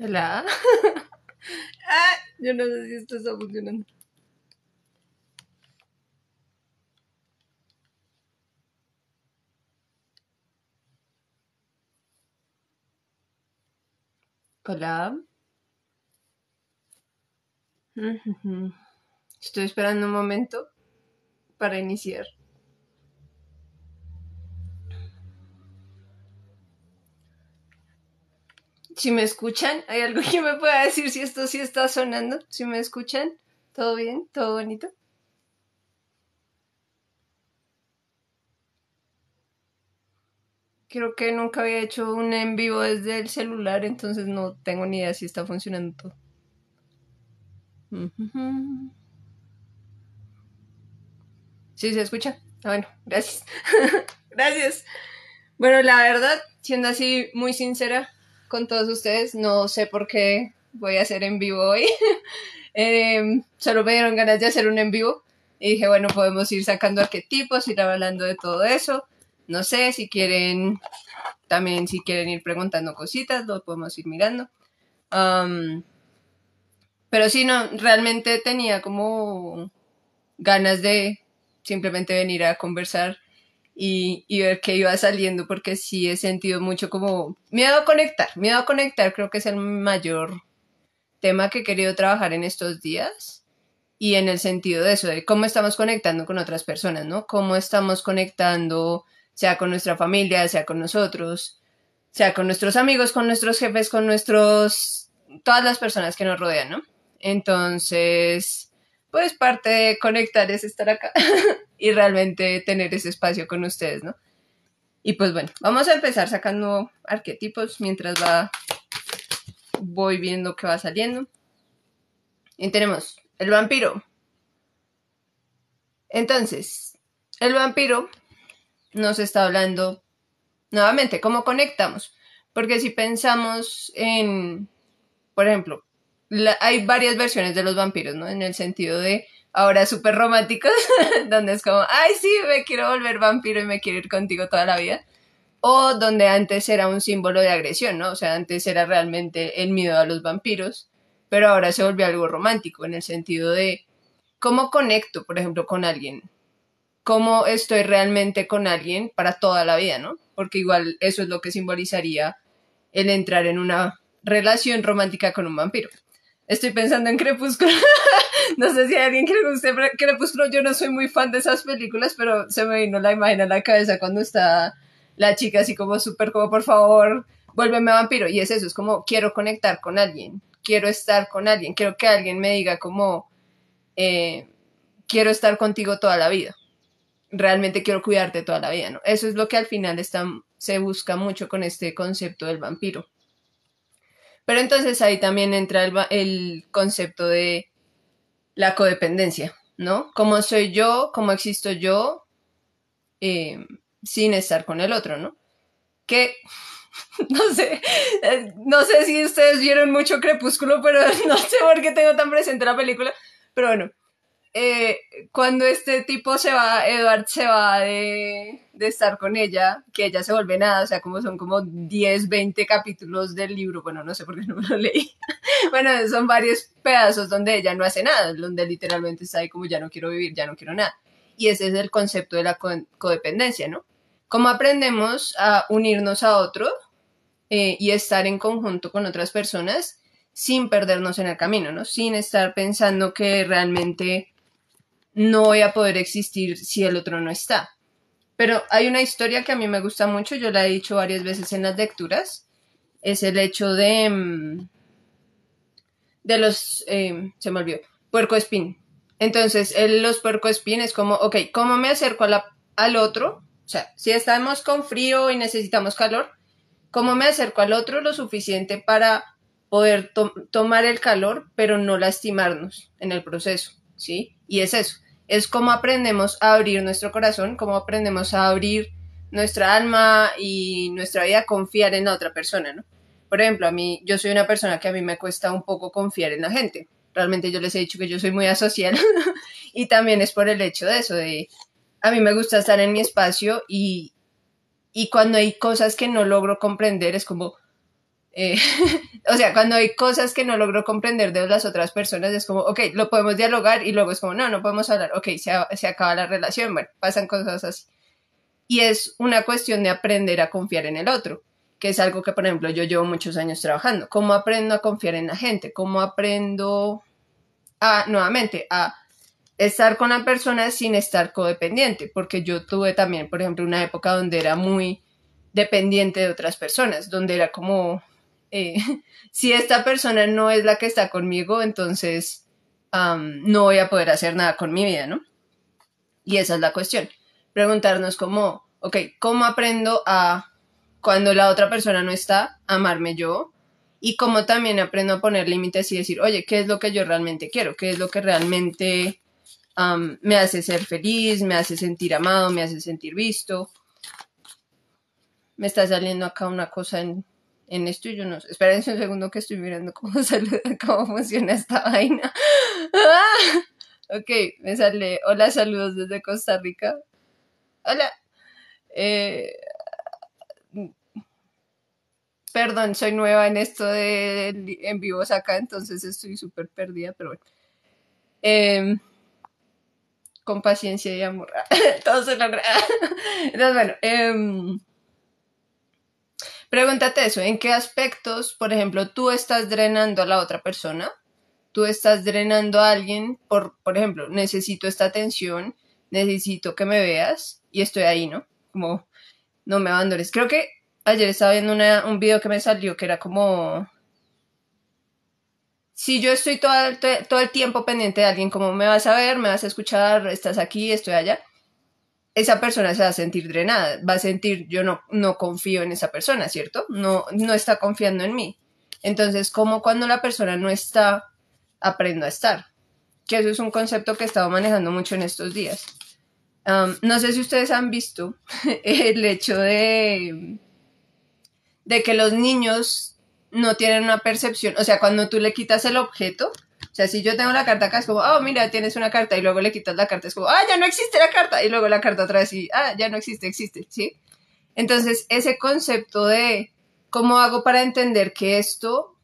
¿Hola? ah, yo no sé si esto está funcionando. Hola. Mm, Estoy esperando un momento para iniciar. Si me escuchan, ¿hay algo que me pueda decir si esto sí está sonando? Si me escuchan, ¿todo bien? ¿Todo bonito? Creo que nunca había hecho un en vivo desde el celular, entonces no tengo ni idea si está funcionando todo. Sí, se escucha. Ah, bueno, gracias. gracias. Bueno, la verdad, siendo así muy sincera, con todos ustedes. No sé por qué voy a hacer en vivo hoy. Em, solo me dieron ganas de hacer un en vivo. Y dije, bueno, podemos ir sacando arquetipos, ir hablando de todo eso. No sé si quieren, también si quieren ir preguntando cositas, lo podemos ir mirando. pero sí, no, realmente tenía como ganas de simplemente venir a conversar y, ver qué iba saliendo, porque sí he sentido mucho como miedo a conectar, miedo a conectar creo que es el mayor tema que he querido trabajar en estos días y en el sentido de eso, de cómo estamos conectando con otras personas, ¿no? Cómo estamos conectando, sea con nuestra familia, sea con nosotros, sea con nuestros amigos, con nuestros jefes, con nuestros, todas las personas que nos rodean, ¿no? Entonces, pues parte de conectar es estar acá y realmente tener ese espacio con ustedes, ¿no? Y pues bueno, vamos a empezar sacando arquetipos mientras va voy viendo qué va saliendo. Y tenemos el vampiro. Entonces, el vampiro nos está hablando nuevamente cómo conectamos, porque si pensamos en por ejemplo, hay varias versiones de los vampiros, ¿no? En el sentido de ahora súper románticos, donde es como, ay, sí, me quiero volver vampiro y me quiero ir contigo toda la vida. O donde antes era un símbolo de agresión, ¿no? O sea, antes era realmente el miedo a los vampiros, pero ahora se volvió algo romántico en el sentido de cómo conecto, por ejemplo, con alguien. Cómo estoy realmente con alguien para toda la vida, ¿no? Porque igual eso es lo que simbolizaría el entrar en una relación romántica con un vampiro. Estoy pensando en Crepúsculo. no sé si hay alguien que le guste Crepúsculo. Yo no soy muy fan de esas películas, pero se me vino la imagen a la cabeza cuando está la chica así como súper como, por favor, vuélveme vampiro. Y es eso, es como, quiero conectar con alguien, quiero estar con alguien, quiero que alguien me diga como, eh, quiero estar contigo toda la vida. Realmente quiero cuidarte toda la vida, ¿no? Eso es lo que al final se busca mucho con este concepto del vampiro. Pero entonces ahí también entra el, el concepto de la codependencia, ¿no? ¿Cómo soy yo? ¿Cómo existo yo? Em, sin estar con el otro, ¿no? Que no sé, eh, no sé si ustedes vieron mucho Crepúsculo, pero no sé por qué tengo tan presente la película, pero bueno, eh, cuando este tipo se va, Eduard se va de, de, estar con ella, que ella se vuelve nada, o sea, como son como 10, 20 capítulos del libro, bueno, no sé por qué no me lo leí, bueno, son varios pedazos donde ella no hace nada, donde literalmente está ahí como ya no quiero vivir, ya no quiero nada. Y ese es el concepto de la codependencia, ¿no? Cómo aprendemos a unirnos a otro eh, y estar en conjunto con otras personas sin perdernos en el camino, ¿no? Sin estar pensando que realmente no voy a poder existir si el otro no está. Pero hay una historia que a mí me gusta mucho, yo la he dicho varias veces en las lecturas, es el hecho de... Mm, de los... Em, se me olvidó, puerco espín. Entonces, los puerco espín es como, ok, ¿cómo me acerco al otro? O sea, si estamos con frío y necesitamos calor, ¿cómo me acerco al otro lo suficiente para poder tomar el calor, pero no lastimarnos en el proceso? ¿Sí? Y es eso es cómo aprendemos a abrir nuestro corazón, cómo aprendemos a abrir nuestra alma y nuestra vida a confiar en la otra persona, ¿no? Por ejemplo, a mí, yo soy una persona que a mí me cuesta un poco confiar en la gente. Realmente yo les he dicho que yo soy muy asocial y también es por el hecho de eso, de a mí me gusta estar en mi espacio y, y cuando hay cosas que no logro comprender es como, eh, o sea, cuando hay cosas que no logro comprender de las otras personas, es como, ok, lo podemos dialogar y luego es como, no, no podemos hablar, ok, se, se acaba la relación, bueno, pasan cosas así. Y es una cuestión de aprender a confiar en el otro, que es algo que, por ejemplo, yo llevo muchos años trabajando. ¿Cómo aprendo a confiar en la gente? ¿Cómo aprendo a, nuevamente, a estar con la persona sin estar codependiente? Porque yo tuve también, por ejemplo, una época donde era muy dependiente de otras personas, donde era como, eh, si esta persona no es la que está conmigo, entonces no voy a poder hacer nada con mi vida, ¿no? Y esa es la cuestión. Preguntarnos cómo, ok, ¿cómo aprendo a, cuando la otra persona no está, amarme yo? Y cómo también aprendo a poner límites y decir, oye, ¿qué es lo que yo realmente quiero? ¿Qué es lo que realmente me hace ser feliz, me hace sentir amado, me hace sentir visto? Me está saliendo acá una cosa en en esto yo no sé. Espérense un segundo que estoy mirando cómo cómo funciona esta vaina. Ok, me sale. Hola, saludos desde Costa Rica. Hola. Eh, perdón, soy nueva en esto de, en vivos acá, entonces estoy súper perdida, pero bueno. Em, con paciencia y amor. Todo se logra. Entonces, bueno. Em, Pregúntate eso, ¿en qué aspectos, por ejemplo, tú estás drenando a la otra persona? Tú estás drenando a alguien por, por ejemplo, necesito esta atención, necesito que me veas y estoy ahí, ¿no? Como no me abandones. Creo que ayer estaba viendo un video que me salió que era como... Si yo estoy todo, todo, el tiempo pendiente de alguien, como me vas a ver, me vas a escuchar, estás aquí, estoy allá, esa persona se va a sentir drenada, va a sentir yo no, no confío en esa persona, ¿cierto? No, no está confiando en mí. Entonces, ¿cómo cuando la persona no está, aprendo a estar. Que eso es un concepto que he estado manejando mucho en estos días. no sé si ustedes han visto el hecho de, de que los niños no tienen una percepción, o sea, cuando tú le quitas el objeto, o sea, si yo tengo la carta acá, es como, oh, mira, tienes una carta, y luego le quitas la carta, es como, ah, ya no existe la carta, y luego la carta otra vez, y, ah, ya no existe, existe, ¿sí? Entonces, ese concepto de cómo hago para entender que esto,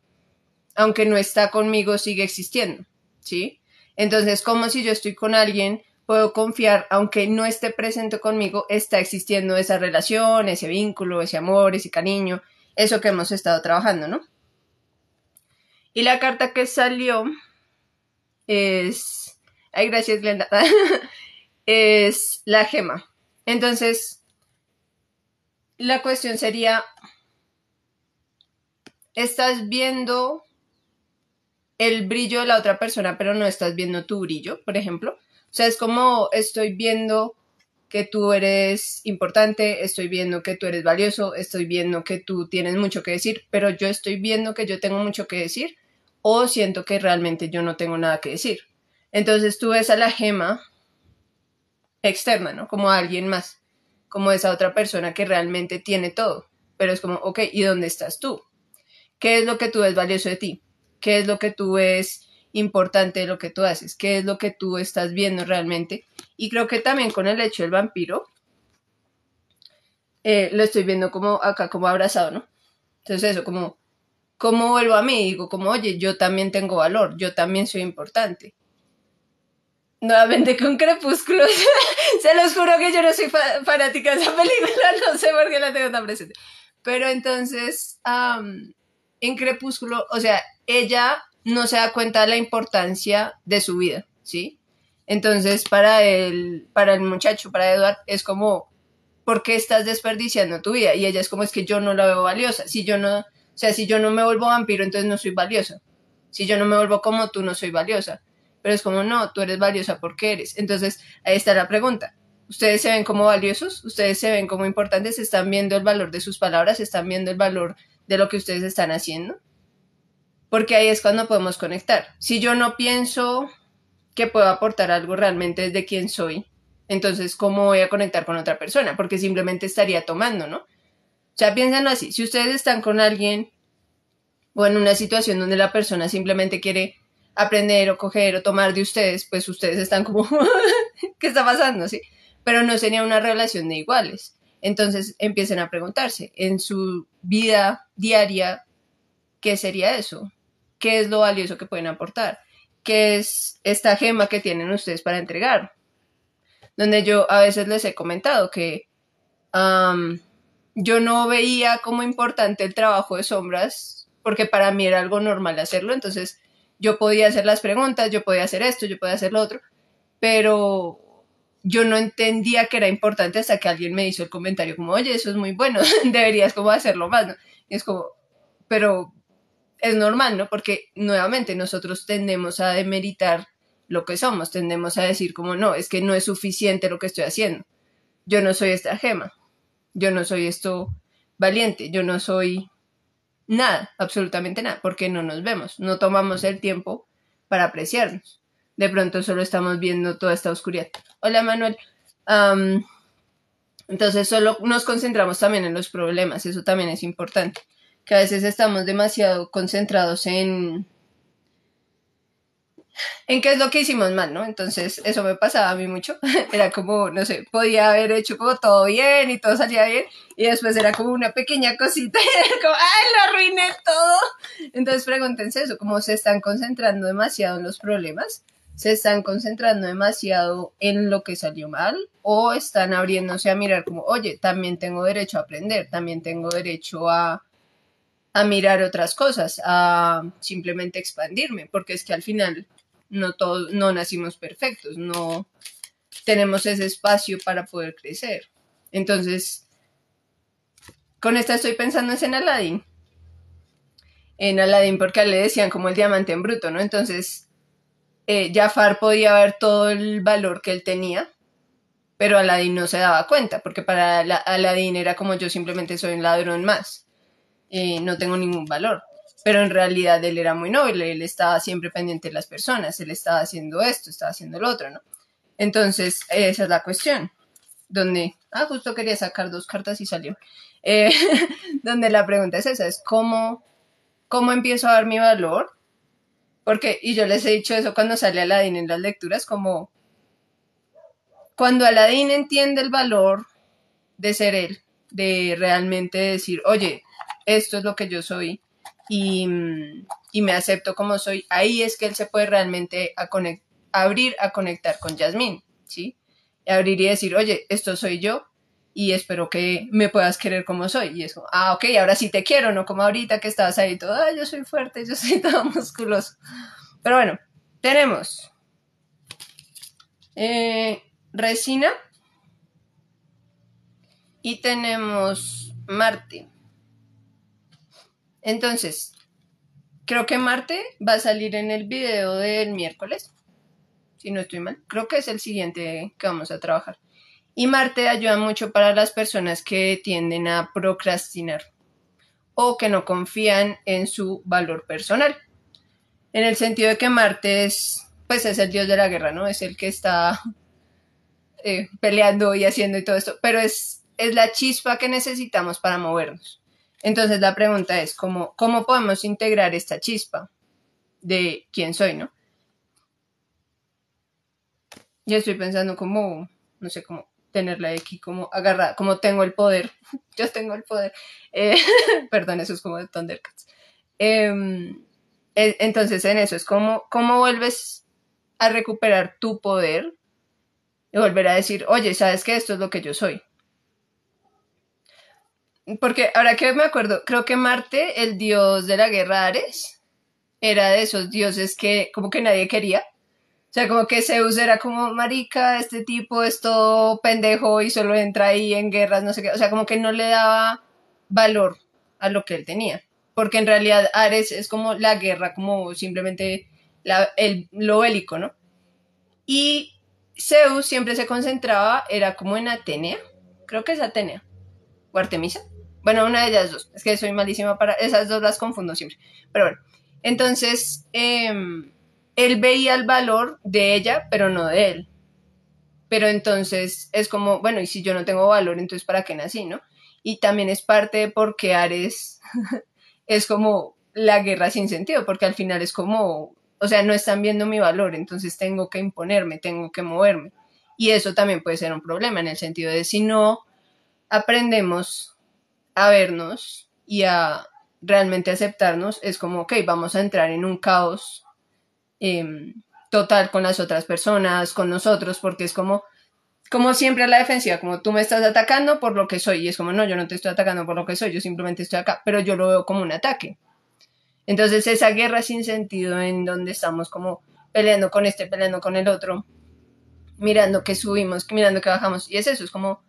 aunque no está conmigo, sigue existiendo, ¿sí? Entonces, como si yo estoy con alguien, puedo confiar, aunque no esté presente conmigo, está existiendo esa relación, ese vínculo, ese amor, ese cariño, eso que hemos estado trabajando, ¿no? Y la carta que salió es... Ay, gracias, Glenda. es la gema. Entonces, la cuestión sería, estás viendo el brillo de la otra persona, pero no estás viendo tu brillo, por ejemplo. O sea, es como estoy viendo que tú eres importante, estoy viendo que tú eres valioso, estoy viendo que tú tienes mucho que decir, pero yo estoy viendo que yo tengo mucho que decir o siento que realmente yo no tengo nada que decir. Entonces tú ves a la gema externa, ¿no? Como a alguien más, como esa otra persona que realmente tiene todo, pero es como, ok, ¿y dónde estás tú? ¿Qué es lo que tú ves valioso de ti? ¿Qué es lo que tú ves importante de lo que tú haces? ¿Qué es lo que tú estás viendo realmente? Y creo que también con el hecho del vampiro, eh, lo estoy viendo como acá, como abrazado, ¿no? Entonces eso, como ¿cómo vuelvo a mí? Digo, como, oye, yo también tengo valor, yo también soy importante. Nuevamente con Crepúsculo. se los juro que yo no soy fanática de esa película, no sé por qué la tengo tan presente. Pero entonces, en Crepúsculo, o sea, ella no se da cuenta de la importancia de su vida, ¿sí? Entonces, para el, para el muchacho, para Eduard, es como, ¿por qué estás desperdiciando tu vida? Y ella es como, es que yo no la veo valiosa. Si yo no, o sea, si yo no me vuelvo vampiro, entonces no soy valiosa. Si yo no me vuelvo como tú, no soy valiosa. Pero es como, no, tú eres valiosa porque eres. Entonces, ahí está la pregunta. ¿Ustedes se ven como valiosos? ¿Ustedes se ven como importantes? ¿Están viendo el valor de sus palabras? ¿Están viendo el valor de lo que ustedes están haciendo? Porque ahí es cuando podemos conectar. Si yo no pienso que puedo aportar algo realmente desde quién soy, entonces, ¿cómo voy a conectar con otra persona? Porque simplemente estaría tomando, ¿no? sea, piénsenlo así, si ustedes están con alguien o en una situación donde la persona simplemente quiere aprender o coger o tomar de ustedes, pues ustedes están como, ¿qué está pasando? ¿Sí? Pero no sería una relación de iguales. Entonces empiecen a preguntarse en su vida diaria, ¿qué sería eso? ¿Qué es lo valioso que pueden aportar? ¿Qué es esta gema que tienen ustedes para entregar? Donde yo a veces les he comentado que yo no veía como importante el trabajo de sombras, porque para mí era algo normal hacerlo, entonces yo podía hacer las preguntas, yo podía hacer esto, yo podía hacer lo otro, pero yo no entendía que era importante hasta que alguien me hizo el comentario como, oye, eso es muy bueno, deberías como hacerlo más, ¿no? es como, pero es normal, ¿no? Porque nuevamente nosotros tendemos a demeritar lo que somos, tendemos a decir como, no, es que no es suficiente lo que estoy haciendo, yo no soy esta gema yo no soy esto valiente, yo no soy nada, absolutamente nada, porque no nos vemos, no tomamos el tiempo para apreciarnos. De pronto solo estamos viendo toda esta oscuridad. Hola Manuel. entonces solo nos concentramos también en los problemas, eso también es importante, que a veces estamos demasiado concentrados en en qué es lo que hicimos mal, ¿no? Entonces, eso me pasaba a mí mucho. Era como, no sé, podía haber hecho como todo bien y todo salía bien. Y después era como una pequeña cosita. era como, ¡ay, lo arruiné todo! Entonces, pregúntense eso, cómo se están concentrando demasiado en los problemas. ¿Se están concentrando demasiado en lo que salió mal? ¿O están abriéndose a mirar como, oye, también tengo derecho a aprender, también tengo derecho a, a mirar otras cosas, a simplemente expandirme? Porque es que al final no todos, no nacimos perfectos, no tenemos ese espacio para poder crecer. Entonces, con esta estoy pensando en Aladdin. En Aladdin, porque le decían como el diamante en bruto, ¿no? Entonces, eh, Jafar podía ver todo el valor que él tenía, pero Aladdin no se daba cuenta, porque para Aladdin era como yo simplemente soy un ladrón más, eh, no tengo ningún valor pero en realidad él era muy noble, él estaba siempre pendiente de las personas, él estaba haciendo esto, estaba haciendo lo otro, ¿no? Entonces, esa es la cuestión, donde, ah, justo quería sacar dos cartas y salió, eh, donde la pregunta es esa, es cómo, cómo empiezo a dar mi valor, porque, y yo les he dicho eso cuando sale Aladín en las lecturas, como cuando Aladín entiende el valor de ser él, de realmente decir, oye, esto es lo que yo soy, Mm, y, me acepto como soy, ahí es que él se puede realmente abrir a conectar con Yasmín, ¿sí? abrir y decir, oye, esto soy yo y espero que me puedas querer como soy. Y eso, ah, ok, ahora sí te quiero, no como ahorita que estabas ahí todo, yo soy fuerte, yo soy todo musculoso. Pero bueno, tenemos eh, resina y tenemos Martín entonces, creo que Marte va a salir en el video del miércoles, si no estoy mal. Creo que es el siguiente que vamos a trabajar. Y Marte ayuda mucho para las personas que tienden a procrastinar o que no confían en su valor personal. En el sentido de que Marte es, pues es el dios de la guerra, ¿no? Es el que está eh, peleando y haciendo y todo esto, pero es la chispa que necesitamos para movernos. Entonces la pregunta es, ¿cómo, podemos integrar esta chispa de quién soy, no? Yo estoy pensando como, no sé, cómo tenerla aquí como agarrada, como tengo el poder, yo tengo el poder. Eh, perdón, eso es como de Thundercats. Em, e, entonces en eso es como, ¿cómo vuelves a recuperar tu poder y volver a decir, oye, ¿sabes que Esto es lo que yo soy. Porque ahora que me acuerdo, creo que Marte, el dios de la guerra Ares, era de esos dioses que como que nadie quería. O sea, como que Zeus era como, marica, este tipo es todo pendejo y solo entra ahí en guerras, no sé qué. O sea, como que no le daba valor a lo que él tenía. Porque en realidad Ares es como la guerra, como simplemente el, lo bélico, ¿no? Y Zeus siempre se concentraba, era como en Atenea, creo que es Atenea, o Artemisa, bueno, una de ellas dos. Es que soy malísima para. Esas dos las confundo siempre. Pero bueno. Entonces, em, él veía el valor de ella, pero no de él. Pero entonces es como, bueno, y si yo no tengo valor, entonces ¿para qué nací, no? Y también es parte de por qué Ares es como la guerra sin sentido, porque al final es como, o sea, no están viendo mi valor, entonces tengo que imponerme, tengo que moverme. Y eso también puede ser un problema en el sentido de si no aprendemos a vernos y a realmente aceptarnos, es como, ok, vamos a entrar en un caos em, total con las otras personas, con nosotros, porque es como, como siempre la defensiva, como tú me estás atacando por lo que soy, y es como, no, yo no te estoy atacando por lo que soy, yo simplemente estoy acá, pero yo lo veo como un ataque. Entonces esa guerra sin sentido en donde estamos como peleando con este, peleando con el otro, mirando que subimos, mirando que bajamos, y es eso, es como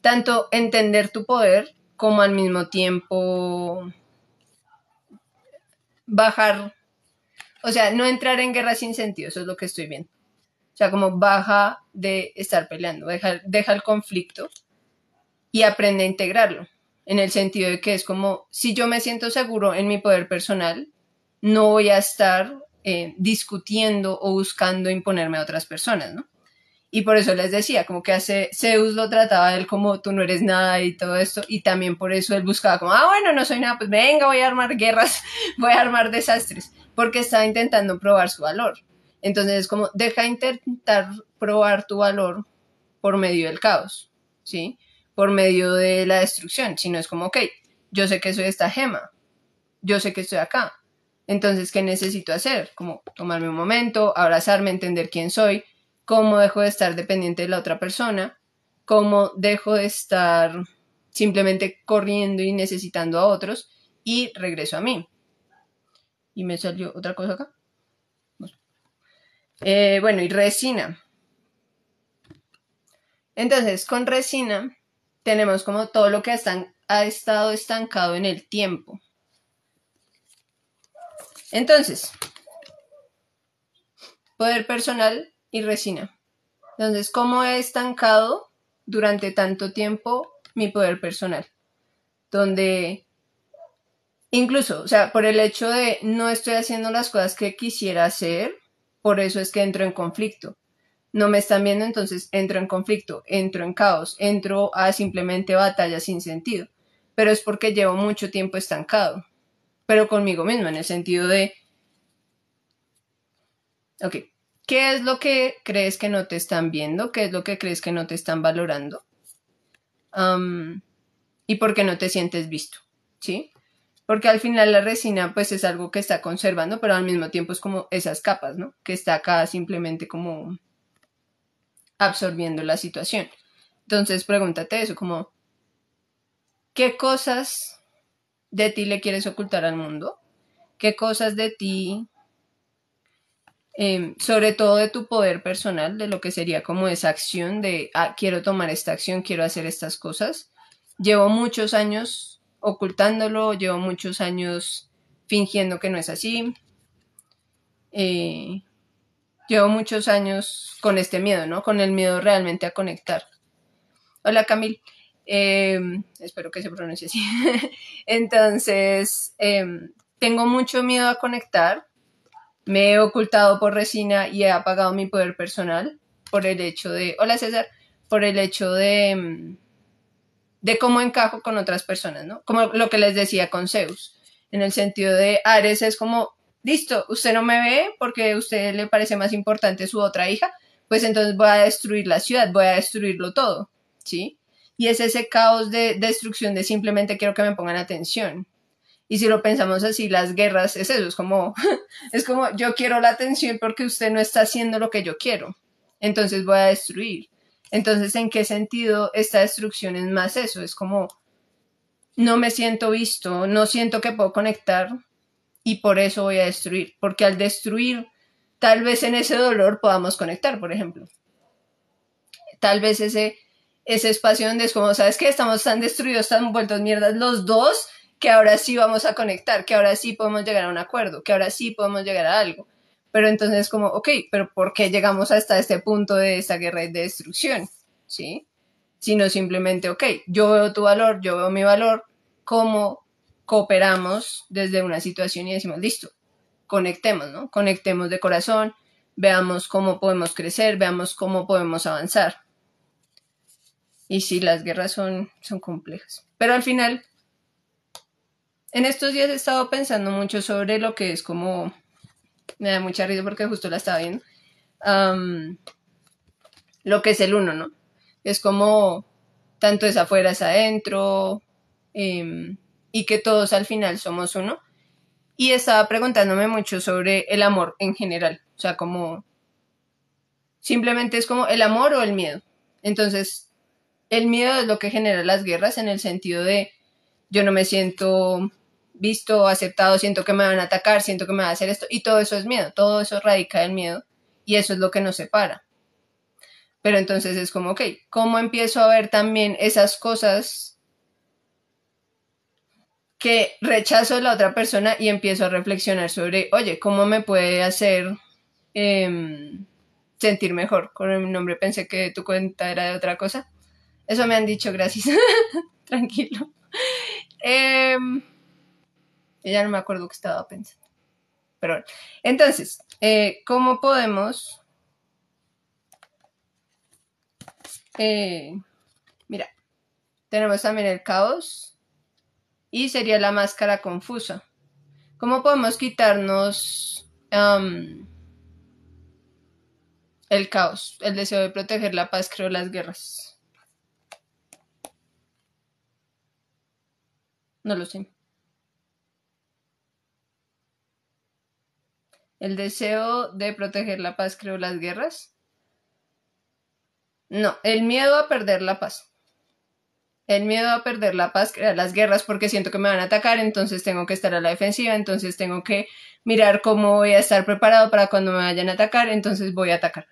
tanto entender tu poder como al mismo tiempo bajar, o sea, no entrar en guerra sin sentido, eso es lo que estoy viendo. O sea, como baja de estar peleando, deja, el conflicto y aprende a integrarlo, en el sentido de que es como, si yo me siento seguro en mi poder personal, no voy a estar eh, discutiendo o buscando imponerme a otras personas, ¿no? Y por eso les decía, como que hace Zeus lo trataba él como tú no eres nada y todo esto. Y también por eso él buscaba como, ah, bueno, no soy nada, pues venga, voy a armar guerras, voy a armar desastres. Porque estaba intentando probar su valor. Entonces es como, deja intentar probar tu valor por medio del caos, ¿sí? Por medio de la destrucción. si no es como, ok, yo sé que soy esta gema, yo sé que estoy acá. Entonces, ¿qué necesito hacer? Como tomarme un momento, abrazarme, entender quién soy, cómo dejo de estar dependiente de la otra persona, cómo dejo de estar simplemente corriendo y necesitando a otros y regreso a mí. Y me salió otra cosa acá. Eh, bueno, y resina. Entonces, con resina tenemos como todo lo que ha estado estancado en el tiempo. Entonces, poder personal y resina. Entonces, ¿cómo he estancado durante tanto tiempo mi poder personal? Donde incluso, o sea, por el hecho de no estoy haciendo las cosas que quisiera hacer, por eso es que entro en conflicto. No me están viendo, entonces entro en conflicto, entro en caos, entro a simplemente batalla sin sentido. Pero es porque llevo mucho tiempo estancado, pero conmigo mismo, en el sentido de, ok, ¿Qué es lo que crees que no te están viendo? ¿Qué es lo que crees que no te están valorando? ¿Y por qué no te sientes visto? ¿Sí? Porque al final la resina pues es algo que está conservando, pero al mismo tiempo es como esas capas, ¿no? Que está acá simplemente como absorbiendo la situación. Entonces pregúntate eso, como, ¿qué cosas de ti le quieres ocultar al mundo? ¿Qué cosas de ti Em, sobre todo de tu poder personal, de lo que sería como esa acción de, ah, quiero tomar esta acción, quiero hacer estas cosas. Llevo muchos años ocultándolo, llevo muchos años fingiendo que no es así. Eh, llevo muchos años con este miedo, ¿no? Con el miedo realmente a conectar. Hola Camil, em, espero que se pronuncie así. Entonces, em, tengo mucho miedo a conectar me he ocultado por resina y he apagado mi poder personal por el hecho de, hola César, por el hecho de, mm, de cómo encajo con otras personas, ¿no? Como lo que les decía con Zeus, en el sentido de Ares es como, listo, usted no me ve porque a usted le parece más importante su otra hija, pues entonces voy a destruir la ciudad, voy a destruirlo todo, ¿sí? Y es ese caos de destrucción de simplemente quiero que me pongan atención. Y si lo pensamos así, las guerras es eso, es como, es como yo quiero la atención porque usted no está haciendo lo que yo quiero, entonces voy a destruir. Entonces, ¿en qué sentido esta destrucción es más eso? Es como, no me siento visto, no siento que puedo conectar y por eso voy a destruir, porque al destruir, tal vez en ese dolor podamos conectar, por ejemplo. Tal vez ese, ese espacio donde es como, ¿sabes qué? Estamos tan destruidos, tan vueltos mierdas los dos que ahora sí vamos a conectar, que ahora sí podemos llegar a un acuerdo, que ahora sí podemos llegar a algo. Pero entonces como, ok, pero ¿por qué llegamos hasta este punto de esta guerra de destrucción? ¿Sí? Sino simplemente, ok, yo veo tu valor, yo veo mi valor, ¿cómo cooperamos desde una situación y decimos, listo, conectemos, ¿no? Conectemos de corazón, veamos cómo podemos crecer, veamos cómo podemos avanzar. Y sí, las guerras son, son complejas. Pero al final en estos días he estado pensando mucho sobre lo que es como... Me da mucha risa porque justo la estaba viendo. lo que es el uno, ¿no? Es como tanto es afuera es adentro em, y que todos al final somos uno. Y estaba preguntándome mucho sobre el amor en general, o sea, como simplemente es como el amor o el miedo. Entonces, el miedo es lo que genera las guerras en el sentido de yo no me siento visto, aceptado, siento que me van a atacar, siento que me va a hacer esto, y todo eso es miedo, todo eso radica en miedo, y eso es lo que nos separa. Pero entonces es como, ok, ¿cómo empiezo a ver también esas cosas que rechazo la otra persona y empiezo a reflexionar sobre, oye, ¿cómo me puede hacer em, sentir mejor? Con el nombre pensé que tu cuenta era de otra cosa. Eso me han dicho, gracias. Tranquilo. Eh, ya no me acuerdo qué estaba pensando. Pero bueno. Entonces, eh, ¿cómo podemos? Eh, mira, tenemos también el caos y sería la máscara confusa. ¿Cómo podemos quitarnos um, el caos, el deseo de proteger la paz, creo, las guerras? No lo sé. ¿El deseo de proteger la paz creó las guerras? No, el miedo a perder la paz. El miedo a perder la paz crea las guerras porque siento que me van a atacar, entonces tengo que estar a la defensiva, entonces tengo que mirar cómo voy a estar preparado para cuando me vayan a atacar, entonces voy a atacar.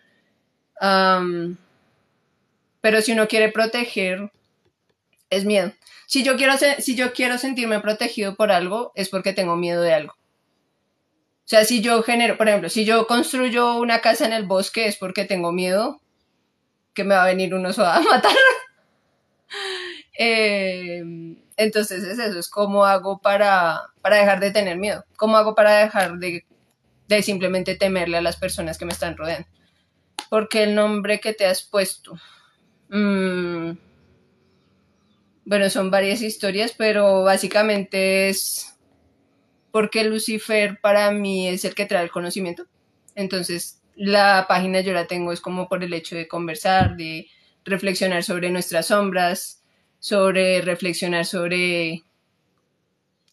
pero si uno quiere proteger, es miedo. Si yo, quiero, si yo quiero sentirme protegido por algo, es porque tengo miedo de algo. O sea, si yo genero, por ejemplo, si yo construyo una casa en el bosque es porque tengo miedo que me va a venir uno a matar. Em, entonces es eso, es cómo hago para, dejar de tener miedo, cómo hago para dejar de, simplemente temerle a las personas que me están rodeando. Porque el nombre que te has puesto... Mm, bueno, son varias historias, pero básicamente es porque Lucifer para mí es el que trae el conocimiento. Entonces, la página yo la tengo es como por el hecho de conversar, de reflexionar sobre nuestras sombras, sobre reflexionar sobre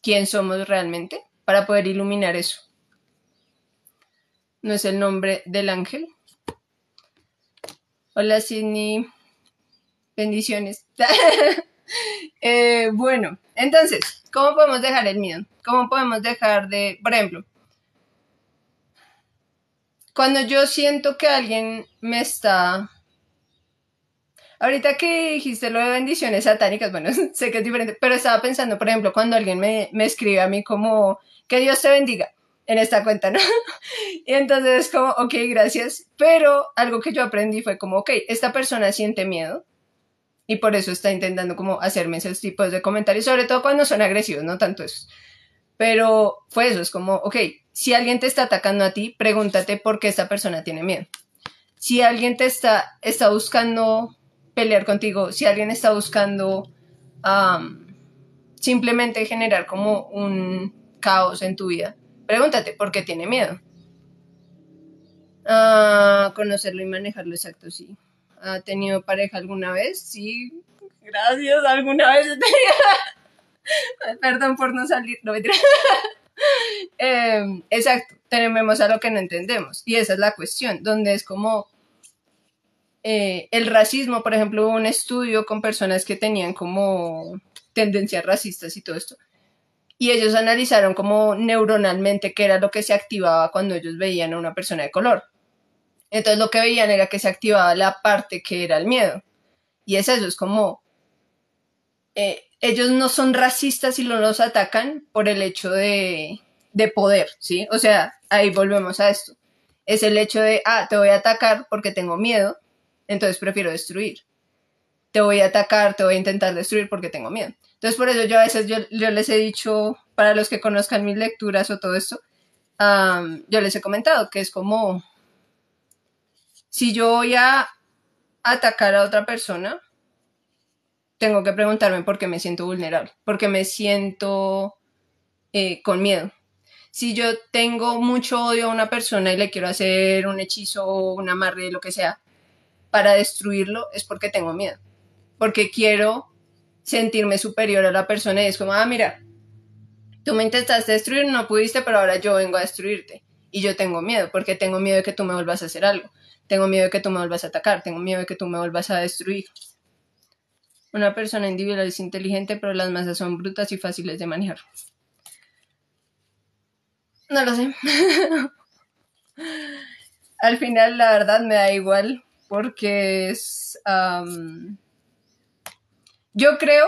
quién somos realmente, para poder iluminar eso. No es el nombre del ángel. Hola Sidney, bendiciones. Eh, bueno, entonces, ¿Cómo podemos dejar el miedo? ¿Cómo podemos dejar de, por ejemplo, cuando yo siento que alguien me está... Ahorita que dijiste lo de bendiciones satánicas, bueno, sé que es diferente, pero estaba pensando, por ejemplo, cuando alguien me, escribe a mí como, que Dios te bendiga en esta cuenta, ¿no? y entonces es como, ok, gracias, pero algo que yo aprendí fue como, ok, esta persona siente miedo, y por eso está intentando como hacerme esos tipos de comentarios, sobre todo cuando son agresivos, no tanto eso, Pero fue eso, es como, ok, si alguien te está atacando a ti, pregúntate por qué esta persona tiene miedo. Si alguien te está, está buscando pelear contigo, si alguien está buscando simplemente generar como un caos en tu vida, pregúntate por qué tiene miedo. Ah, conocerlo y manejarlo, exacto, sí ha tenido pareja alguna vez, sí, gracias, alguna vez he Perdón por no salir, em, exacto, tenemos a lo que no entendemos. Y esa es la cuestión, donde es como eh, el racismo, por ejemplo, hubo un estudio con personas que tenían como tendencias racistas y todo esto. Y ellos analizaron como neuronalmente qué era lo que se activaba cuando ellos veían a una persona de color. Entonces lo que veían era que se activaba la parte que era el miedo. Y es eso, es como eh, ellos no son racistas y no los atacan por el hecho de, poder, ¿sí? O sea, ahí volvemos a esto. Es el hecho de, ah, te voy a atacar porque tengo miedo, entonces prefiero destruir. Te voy a atacar, te voy a intentar destruir porque tengo miedo. Entonces por eso yo a veces yo, les he dicho, para los que conozcan mis lecturas o todo esto, yo les he comentado que es como si yo voy a atacar a otra persona, tengo que preguntarme por qué me siento vulnerable, por qué me siento eh, con miedo. Si yo tengo mucho odio a una persona y le quiero hacer un hechizo o un amarre, lo que sea, para destruirlo, es porque tengo miedo. Porque quiero sentirme superior a la persona y es como, ah, mira, tú me intentaste destruir, no pudiste, pero ahora yo vengo a destruirte. Y yo tengo miedo, porque tengo miedo de que tú me vuelvas a hacer algo. Tengo miedo de que tú me vuelvas a atacar, tengo miedo de que tú me vuelvas a destruir. Una persona individual es inteligente, pero las masas son brutas y fáciles de manejar. No lo sé. Al final, la verdad, me da igual porque es... yo creo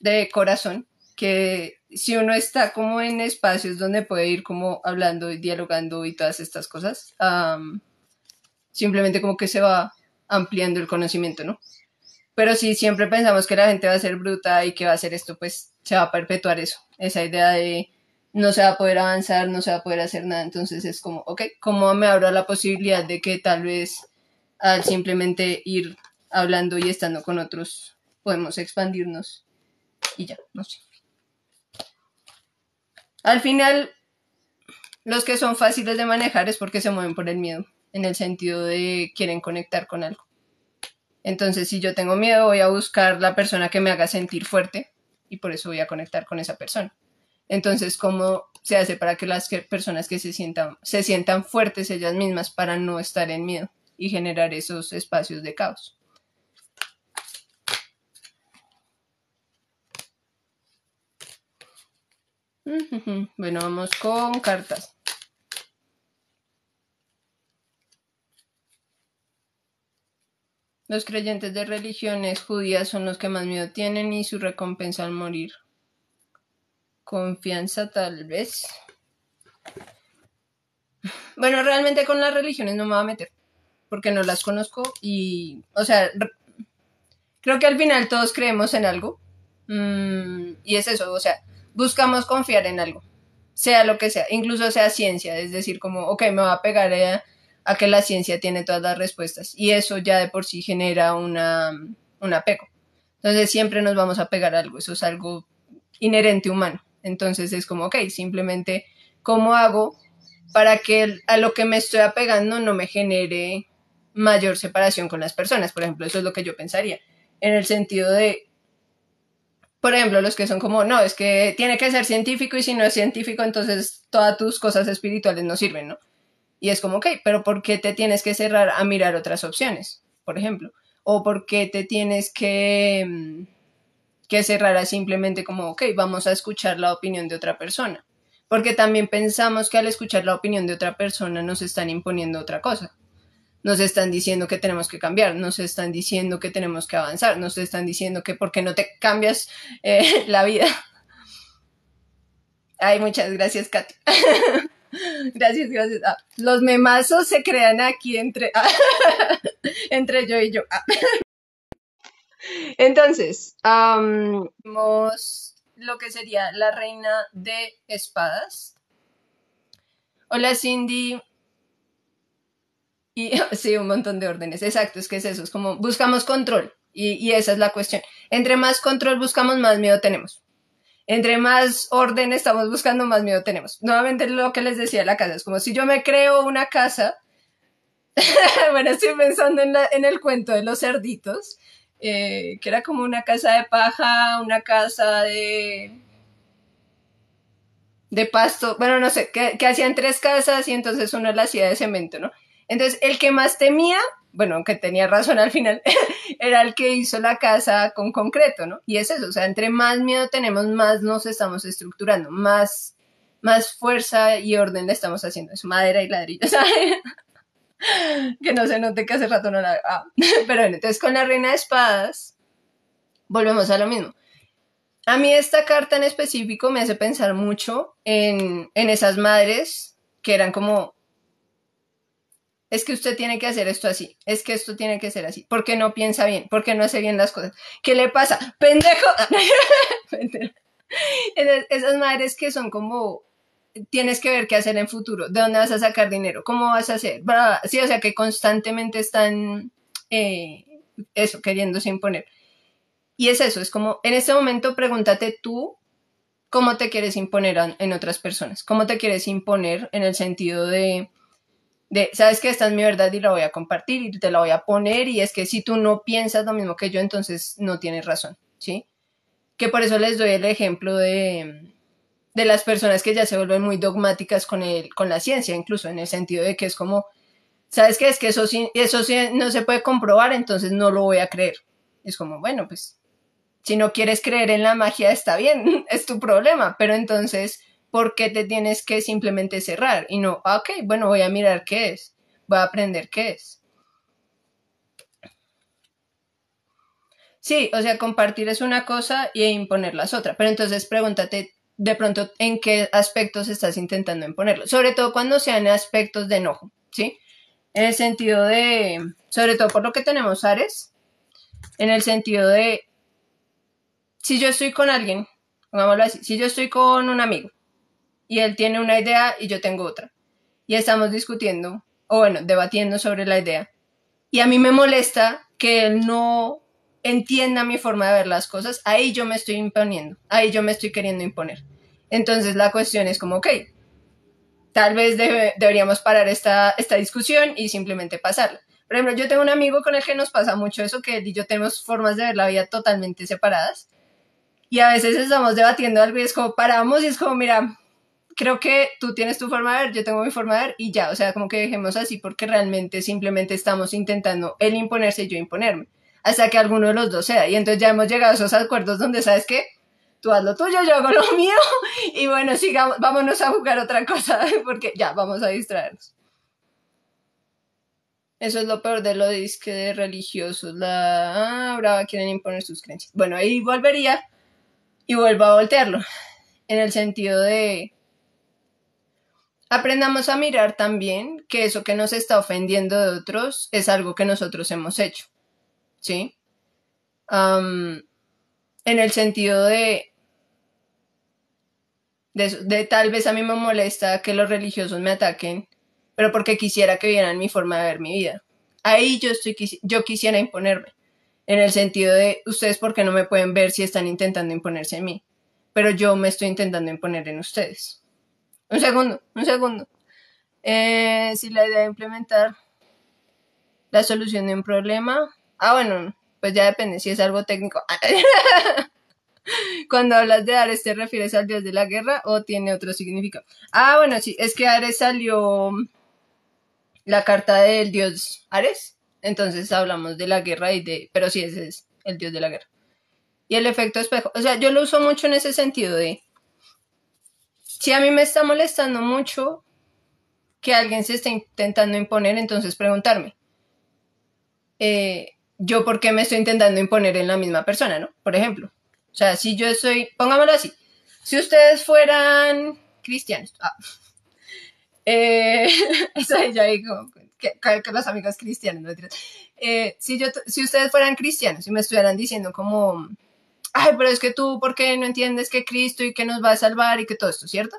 de corazón que si uno está como en espacios donde puede ir como hablando y dialogando y todas estas cosas, simplemente como que se va ampliando el conocimiento, ¿no? Pero si siempre pensamos que la gente va a ser bruta y que va a hacer esto, pues se va a perpetuar eso, esa idea de no se va a poder avanzar, no se va a poder hacer nada, entonces es como, ok, ¿cómo me abro la posibilidad de que tal vez al simplemente ir hablando y estando con otros podemos expandirnos y ya, no sé. Al final, los que son fáciles de manejar es porque se mueven por el miedo en el sentido de quieren conectar con algo. Entonces, si yo tengo miedo, voy a buscar la persona que me haga sentir fuerte y por eso voy a conectar con esa persona. Entonces, ¿cómo se hace para que las personas que se sientan, se sientan fuertes ellas mismas para no estar en miedo y generar esos espacios de caos? Bueno, vamos con cartas. Los creyentes de religiones judías son los que más miedo tienen y su recompensa al morir. Confianza tal vez. Bueno, realmente con las religiones no me voy a meter, porque no las conozco y, o sea, creo que al final todos creemos en algo. Mm, y es eso, o sea, buscamos confiar en algo, sea lo que sea, incluso sea ciencia, es decir, como, ok, me va a pegar ella, a que la ciencia tiene todas las respuestas y eso ya de por sí genera una, un apego. Entonces siempre nos vamos a pegar a algo, eso es algo inherente humano. Entonces es como, ok, simplemente, ¿cómo hago para que a lo que me estoy apegando no me genere mayor separación con las personas? Por ejemplo, eso es lo que yo pensaría, en el sentido de, por ejemplo, los que son como, no, es que tiene que ser científico y si no es científico, entonces todas tus cosas espirituales no sirven, ¿no? Y es como, ok, pero ¿por qué te tienes que cerrar a mirar otras opciones, por ejemplo? ¿O por qué te tienes que, mm, que cerrar a simplemente como, ok, vamos a escuchar la opinión de otra persona? Porque también pensamos que al escuchar la opinión de otra persona nos están imponiendo otra cosa. Nos están diciendo que tenemos que cambiar, nos están diciendo que tenemos que avanzar, nos están diciendo que porque no te cambias eh, la vida. Ay, muchas gracias, Katy. Gracias, gracias. Ah, los memazos se crean aquí entre, ah, entre yo y yo. Ah. Entonces, lo que sería la reina de espadas. Hola Cindy. Y sí, un montón de órdenes. Exacto, es que es eso, es como buscamos control. y esa es la cuestión. Entre más control buscamos, más miedo tenemos entre más orden estamos buscando, más miedo tenemos. Nuevamente lo que les decía la casa, es como si yo me creo una casa, bueno, estoy pensando en, el cuento de los cerditos, eh, que era como una casa de paja, una casa de de pasto, bueno, no sé, que, hacían tres casas y entonces una la hacía de cemento, ¿no? Entonces, el que más temía bueno, aunque tenía razón al final, era el que hizo la casa con concreto, ¿no? Y es eso, o sea, entre más miedo tenemos, más nos estamos estructurando, más, más fuerza y orden le estamos haciendo. Es madera y ladrillo, ¿sabes? que no se note que hace rato no la... Ah. Pero bueno, entonces con la reina de espadas, volvemos a lo mismo. A mí esta carta en específico me hace pensar mucho en esas madres que eran como es que usted tiene que hacer esto así, es que esto tiene que ser así, porque no piensa bien, porque no hace bien las cosas. ¿Qué le pasa? ¡Pendejo! esas madres que son como, tienes que ver qué hacer en futuro, de dónde vas a sacar dinero, cómo vas a hacer, sí, o sea que constantemente están eh, eso, queriéndose imponer. Y es eso, es como, en este momento pregúntate tú cómo te quieres imponer en otras personas, cómo te quieres imponer en el sentido de de, sabes que esta es mi verdad y la voy a compartir y te la voy a poner y es que si tú no piensas lo mismo que yo, entonces no tienes razón, ¿sí? Que por eso les doy el ejemplo de, de las personas que ya se vuelven muy dogmáticas con, el, con la ciencia, incluso en el sentido de que es como, sabes que es que eso, sí, eso sí no se puede comprobar, entonces no lo voy a creer. Es como, bueno, pues si no quieres creer en la magia está bien, es tu problema, pero entonces porque te tienes que simplemente cerrar y no, ah, ok, bueno, voy a mirar qué es, voy a aprender qué es. Sí, o sea, compartir es una cosa y imponer las otra, pero entonces pregúntate de pronto en qué aspectos estás intentando imponerlo, sobre todo cuando sean aspectos de enojo, ¿sí? En el sentido de, sobre todo por lo que tenemos Ares, en el sentido de, si yo estoy con alguien, pongámoslo así, si yo estoy con un amigo y él tiene una idea y yo tengo otra. Y estamos discutiendo, o bueno, debatiendo sobre la idea. Y a mí me molesta que él no entienda mi forma de ver las cosas. Ahí yo me estoy imponiendo, ahí yo me estoy queriendo imponer. Entonces la cuestión es como, ok, tal vez deberíamos parar esta, esta discusión y simplemente pasarla. Por ejemplo, yo tengo un amigo con el que nos pasa mucho eso, que él y yo tenemos formas de ver la vida totalmente separadas. Y a veces estamos debatiendo algo y es como paramos y es como, mira, creo que tú tienes tu forma de ver, yo tengo mi forma de ver y ya, o sea, como que dejemos así porque realmente simplemente estamos intentando él imponerse y yo imponerme, hasta que alguno de los dos sea. Y entonces ya hemos llegado a esos acuerdos donde, ¿sabes qué? Tú haz lo tuyo, yo hago lo mío y bueno, sigamos, vámonos a jugar otra cosa porque ya, vamos a distraernos. Eso es lo peor de lo disque religiosos. La ah, brava quieren imponer sus creencias. Bueno, ahí volvería y vuelvo a voltearlo. En el sentido de, Aprendamos a mirar también que eso que nos está ofendiendo de otros es algo que nosotros hemos hecho. ¿Sí? en el sentido de, de, tal vez a mí me molesta que los religiosos me ataquen, pero porque quisiera que vieran mi forma de ver mi vida. Ahí yo, estoy, yo quisiera imponerme, en el sentido de ustedes porque no me pueden ver si están intentando imponerse en mí, pero yo me estoy intentando imponer en ustedes. Un segundo, un segundo. Eh, si la idea de implementar la solución de un problema. Ah, bueno, pues ya depende si es algo técnico. Cuando hablas de Ares, ¿te refieres al dios de la guerra o tiene otro significado? Ah, bueno, sí, es que Ares salió la carta del dios Ares. Entonces hablamos de la guerra y de. Pero sí, ese es el dios de la guerra. Y el efecto espejo. O sea, yo lo uso mucho en ese sentido de si a mí me está molestando mucho que alguien se esté intentando imponer, entonces preguntarme, eh, ¿yo por qué me estoy intentando imponer en la misma persona, no? Por ejemplo, o sea, si yo soy, pongámoslo así, si ustedes fueran cristianos, ah, eh, ya digo, que, los amigos cristianos, ¿no? Eh, si, yo, si ustedes fueran cristianos y me estuvieran diciendo como, ay, pero es que tú, ¿por qué no entiendes que Cristo y que nos va a salvar y que todo esto, ¿cierto?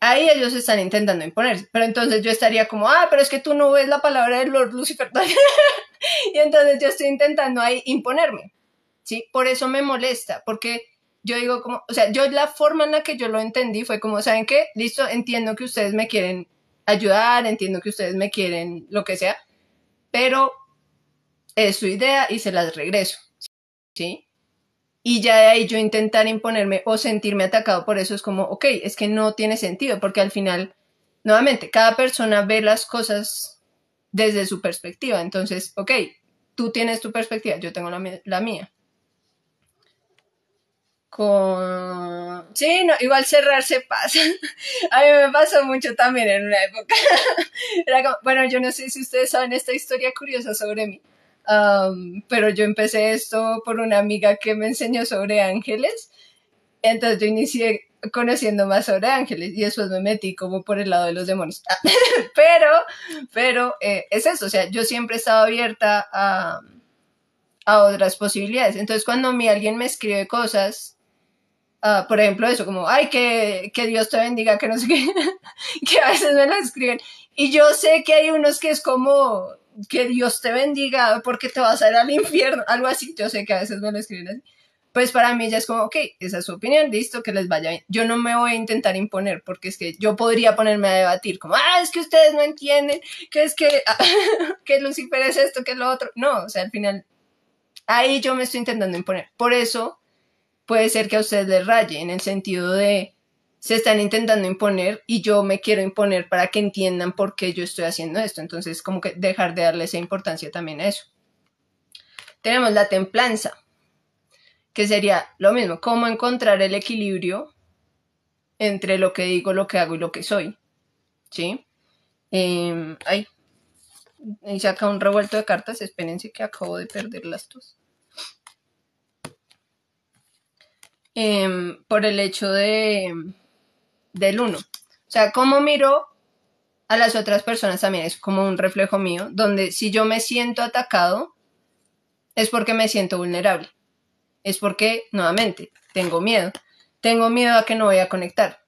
Ahí ellos están intentando imponerse, pero entonces yo estaría como, ah, pero es que tú no ves la palabra del Lord Lucifer. y entonces yo estoy intentando ahí imponerme, ¿sí? Por eso me molesta, porque yo digo como, o sea, yo la forma en la que yo lo entendí fue como, ¿saben qué? Listo, entiendo que ustedes me quieren ayudar, entiendo que ustedes me quieren lo que sea, pero es su idea y se las regreso, ¿sí? y ya de ahí yo intentar imponerme o sentirme atacado por eso es como, ok, es que no tiene sentido, porque al final, nuevamente, cada persona ve las cosas desde su perspectiva. Entonces, ok, tú tienes tu perspectiva, yo tengo la, mía. Con... Sí, no, igual cerrarse pasa. A mí me pasó mucho también en una época. Era como, bueno, yo no sé si ustedes saben esta historia curiosa sobre mí pero yo empecé esto por una amiga que me enseñó sobre ángeles. Entonces yo inicié conociendo más sobre ángeles y después me metí como por el lado de los demonios. Ah, pero, pero eh, es eso, o sea, yo siempre he estado abierta a, a otras posibilidades. Entonces cuando a mí alguien me escribe cosas, ah, por ejemplo eso, como, ay, que, que Dios te bendiga, que no sé qué, que a veces me lo escriben. Y yo sé que hay unos que es como, que Dios te bendiga porque te vas a ir al infierno, algo así, yo sé que a veces me lo escriben así, pues para mí ya es como, ok, esa es su opinión, listo, que les vaya bien. Yo no me voy a intentar imponer porque es que yo podría ponerme a debatir como, ah, es que ustedes no entienden, que es que, que Lucifer es esto, que es lo otro. No, o sea, al final, ahí yo me estoy intentando imponer. Por eso puede ser que a ustedes les raye en el sentido de se están intentando imponer y yo me quiero imponer para que entiendan por qué yo estoy haciendo esto. Entonces, como que dejar de darle esa importancia también a eso. Tenemos la templanza, que sería lo mismo, cómo encontrar el equilibrio entre lo que digo, lo que hago y lo que soy. ¿Sí? Eh, ay, saca un revuelto de cartas, espérense que acabo de perder las dos. Em, por el hecho de del uno. O sea, cómo miro a las otras personas también es como un reflejo mío, donde si yo me siento atacado, es porque me siento vulnerable. Es porque, nuevamente, tengo miedo. Tengo miedo a que no voy a conectar.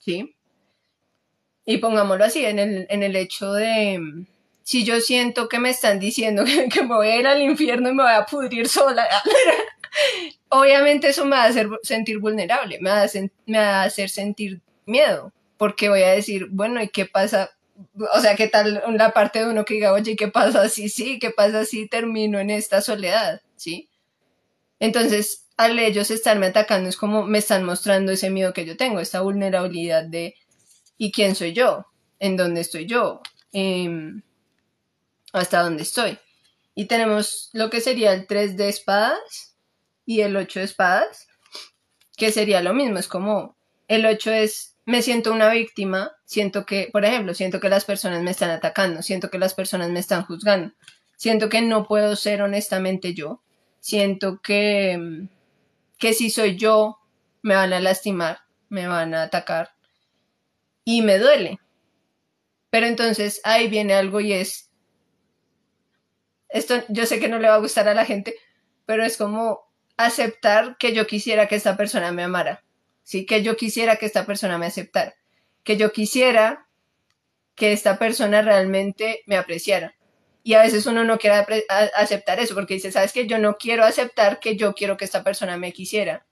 ¿Sí? Y pongámoslo así, en el, en el hecho de, si yo siento que me están diciendo que, me voy a ir al infierno y me voy a pudrir sola, obviamente eso me va a hacer sentir vulnerable, me va a hacer sentir miedo, porque voy a decir, bueno, ¿y qué pasa? O sea, ¿qué tal la parte de uno que diga, oye, ¿qué pasa si sí? ¿Qué pasa si termino en esta soledad? ¿Sí? Entonces, al ellos estarme atacando, es como me están mostrando ese miedo que yo tengo, esta vulnerabilidad de, ¿y quién soy yo? ¿En dónde estoy yo? Em, ¿Hasta dónde estoy? Y tenemos lo que sería el 3 de espadas y el 8 de espadas, que sería lo mismo, es como el 8 es me siento una víctima, siento que, por ejemplo, siento que las personas me están atacando, siento que las personas me están juzgando, siento que no puedo ser honestamente yo, siento que, mm, que si soy yo, me van a lastimar, me van a atacar y me duele. Pero entonces ahí viene algo y es, esto yo sé que no le va a gustar a la gente, pero es como aceptar que yo quisiera que esta persona me amara que yo quisiera que esta persona me aceptara, que yo quisiera que esta persona realmente me apreciara. Y a veces uno no quiere aceptar eso porque dice, sabes que yo no quiero aceptar que yo quiero que esta persona me quisiera,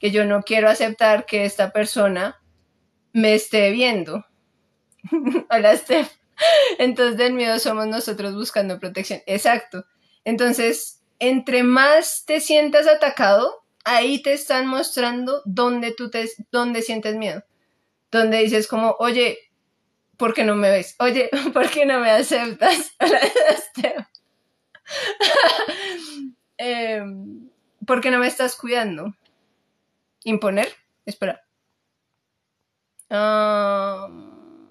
que yo no quiero aceptar que esta persona me esté viendo. Hola, Steph. Entonces, del miedo somos nosotros buscando protección. Exacto. Entonces, entre más te sientas atacado, ahí te están mostrando dónde tú te, sientes miedo. Donde dices como, oye, ¿por qué no me ves? Oye, ¿por qué no me aceptas? Este em, ¿Por qué no me estás cuidando? ¿Imponer? Espera. No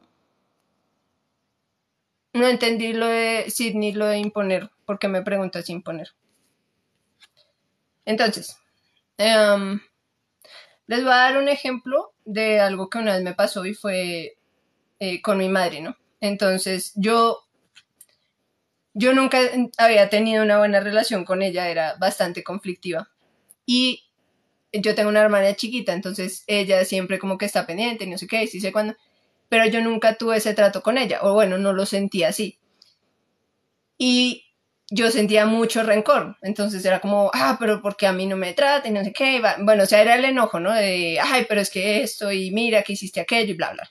entendí lo de Sidney, lo de imponer, porque me preguntas imponer. Entonces, Em, les voy a dar un ejemplo de algo que una vez me pasó y fue eh, con mi madre, ¿no? Entonces yo, yo nunca había tenido una buena relación con ella, era bastante conflictiva. Y yo tengo una hermana chiquita, entonces ella siempre como que está pendiente no sé qué, y sí sé cuándo, pero yo nunca tuve ese trato con ella, o bueno, no lo sentía así. Y yo sentía mucho rencor. Entonces era como, ah, pero porque a mí no me trata y no sé qué. Bueno, o sea, era el enojo, ¿no? De, ay, pero es que esto y mira que hiciste aquello y bla, bla.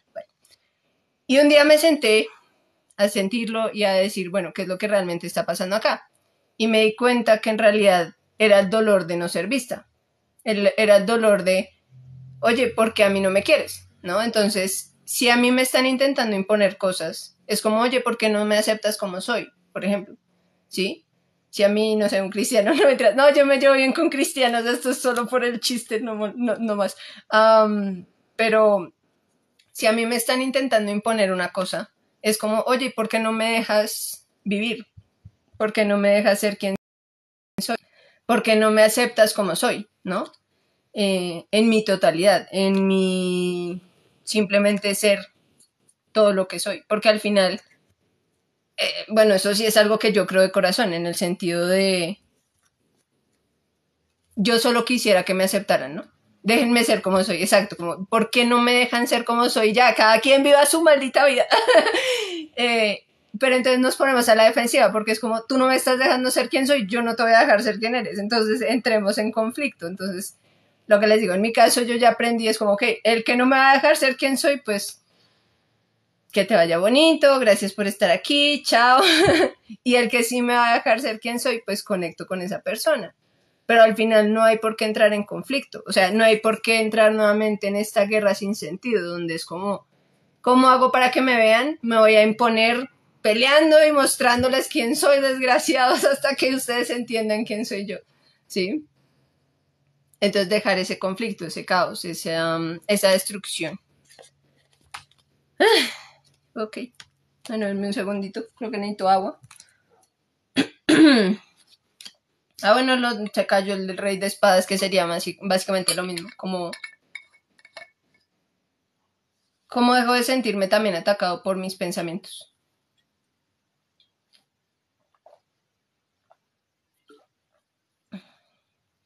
Y un día me senté a sentirlo y a decir, bueno, ¿qué es lo que realmente está pasando acá? Y me di cuenta que en realidad era el dolor de no ser vista. era el dolor de, oye, ¿por qué a mí no me quieres? ¿No? Entonces, si a mí me están intentando imponer cosas, es como, oye, ¿por qué no me aceptas como soy? Por ejemplo ¿sí? Si a mí, no sé, un cristiano no me No, yo me llevo bien con cristianos, esto es solo por el chiste, no, no, más. pero si a mí me están intentando imponer una cosa, es como, oye, ¿por qué no me dejas vivir? ¿Por qué no me dejas ser quien soy? ¿Por qué no me aceptas como soy? ¿No? Eh, en mi totalidad, en mi simplemente ser todo lo que soy. Porque al final eh, bueno, eso sí es algo que yo creo de corazón, en el sentido de yo solo quisiera que me aceptaran, ¿no? Déjenme ser como soy, exacto, como, ¿por qué no me dejan ser como soy ya? Cada quien viva su maldita vida. Eh, pero entonces nos ponemos a la defensiva porque es como, tú no me estás dejando ser quien soy, yo no te voy a dejar ser quien eres. Entonces entremos en conflicto. Entonces, lo que les digo, en mi caso yo ya aprendí, es como, que el que no me va a dejar ser quien soy, pues que te vaya bonito, gracias por estar aquí, chao. y el que sí me va a dejar ser quien soy, pues conecto con esa persona. Pero al final no hay por qué entrar en conflicto, o sea, no hay por qué entrar nuevamente en esta guerra sin sentido, donde es como, ¿cómo hago para que me vean? Me voy a imponer peleando y mostrándoles quién soy, desgraciados, hasta que ustedes entiendan quién soy yo, ¿sí? Entonces dejar ese conflicto, ese caos, esa, um, esa destrucción. Ah. Ok. Bueno, un segundito. Creo que necesito agua. ah, bueno, lo, se cayó el rey de espadas, que sería básicamente lo mismo. Como. Como dejo de sentirme también atacado por mis pensamientos.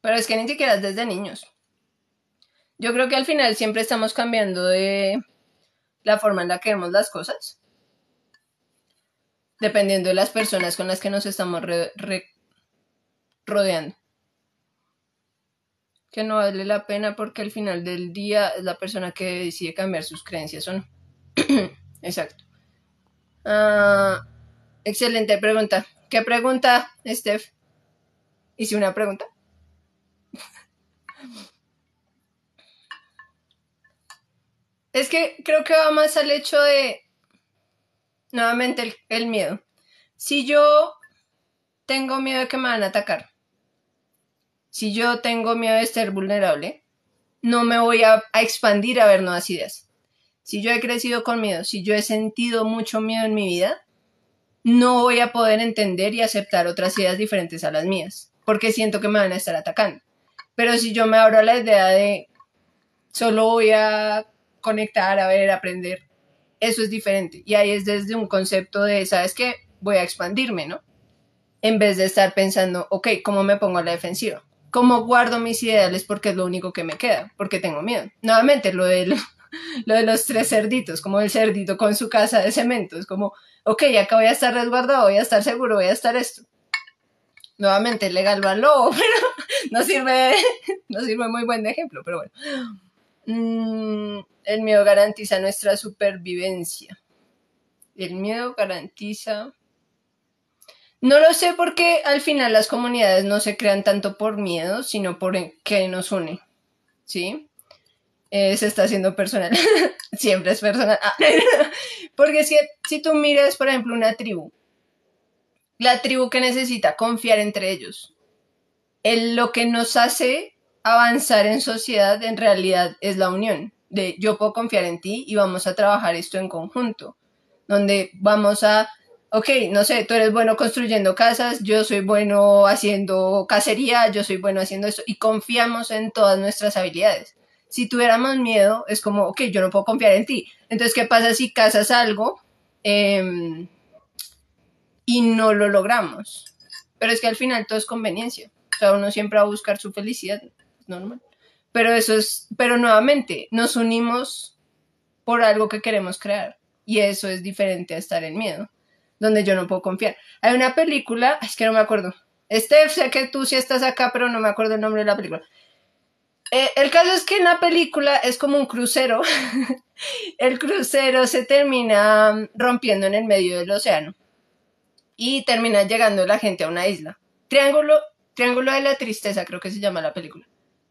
Pero es que ni siquiera desde niños. Yo creo que al final siempre estamos cambiando de, la forma en la que vemos las cosas, dependiendo de las personas con las que nos estamos rodeando. Que no vale la pena porque al final del día es la persona que decide cambiar sus creencias o no. Exacto. Ah, excelente pregunta. ¿Qué pregunta, Steph? Hice una pregunta. Es que creo que va más al hecho de, nuevamente, el, miedo. Si yo tengo miedo de que me van a atacar, si yo tengo miedo de ser vulnerable, no me voy a, expandir a ver nuevas ideas. Si yo he crecido con miedo, si yo he sentido mucho miedo en mi vida, no voy a poder entender y aceptar otras ideas diferentes a las mías, porque siento que me van a estar atacando. Pero si yo me abro a la idea de solo voy a conectar, a ver, aprender. Eso es diferente. Y ahí es desde un concepto de, ¿sabes qué? Voy a expandirme, ¿no? En vez de estar pensando, ok, ¿cómo me pongo a la defensiva? ¿Cómo guardo mis ideales porque es lo único que me queda? Porque tengo miedo. Nuevamente, lo de lo de los tres cerditos, como el cerdito con su casa de cemento. Es como, ok, acá voy a estar resguardado, voy a estar seguro, voy a estar esto. Nuevamente, legal va lobo, pero no sirve, no sirve muy buen ejemplo, pero bueno. Mmm... El miedo garantiza nuestra supervivencia. El miedo garantiza... No lo sé porque al final las comunidades no se crean tanto por miedo, sino por que nos une. ¿Sí? Eh, se está haciendo personal. Siempre es personal. Ah, porque si, si tú miras, por ejemplo, una tribu, la tribu que necesita confiar entre ellos, lo que nos hace avanzar en sociedad en realidad es la unión de yo puedo confiar en ti y vamos a trabajar esto en conjunto, donde vamos a, ok, no sé, tú eres bueno construyendo casas, yo soy bueno haciendo cacería, yo soy bueno haciendo esto y confiamos en todas nuestras habilidades. Si tuviéramos miedo, es como, ok, yo no puedo confiar en ti. Entonces, ¿qué pasa si casas algo em, y no lo logramos? Pero es que al final todo es conveniencia. O sea, uno siempre va a buscar su felicidad, normal. Pero eso es, pero nuevamente, nos unimos por algo que queremos crear. Y eso es diferente a estar en miedo, donde yo no puedo confiar. Hay una película, es que no me acuerdo. Steph, sé que tú sí estás acá, pero no me acuerdo el nombre de la película. Eh, el caso es que en la película es como un crucero. el crucero se termina um, rompiendo en el medio del océano y termina llegando la gente a una isla. Triángulo, Triángulo de la Tristeza, creo que se llama la película.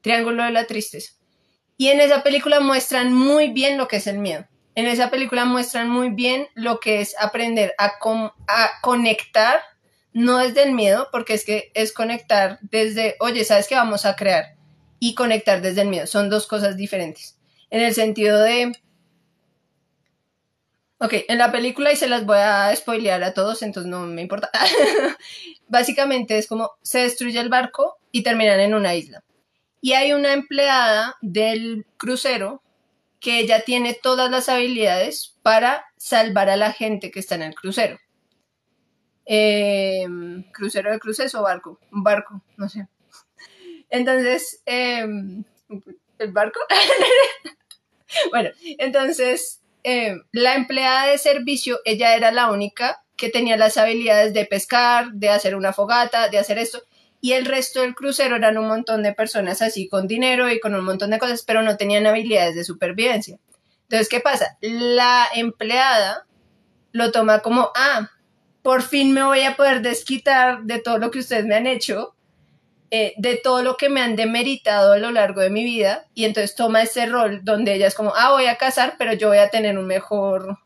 Triángulo de la Tristeza. Y en esa película muestran muy bien lo que es el miedo. En esa película muestran muy bien lo que es aprender a, a conectar, no desde el miedo, porque es que es conectar desde, oye, ¿sabes qué vamos a crear? Y conectar desde el miedo. Son dos cosas diferentes. En el sentido de... Ok, en la película, y se las voy a spoilear a todos, entonces no me importa. Básicamente es como se destruye el barco y terminan en una isla. Y hay una empleada del crucero que ella tiene todas las habilidades para salvar a la gente que está en el crucero. Em, crucero de cruces o barco, barco, no sé. Entonces, em, ¿el barco? bueno, entonces em, la empleada de servicio, ella era la única que tenía las habilidades de pescar, de hacer una fogata, de hacer esto y el resto del crucero eran un montón de personas así con dinero y con un montón de cosas, pero no tenían habilidades de supervivencia. Entonces, ¿qué pasa? La empleada lo toma como, ah, por fin me voy a poder desquitar de todo lo que ustedes me han hecho, eh, de todo lo que me han demeritado a lo largo de mi vida, y entonces toma ese rol donde ella es como, ah, voy a casar, pero yo voy a tener un mejor...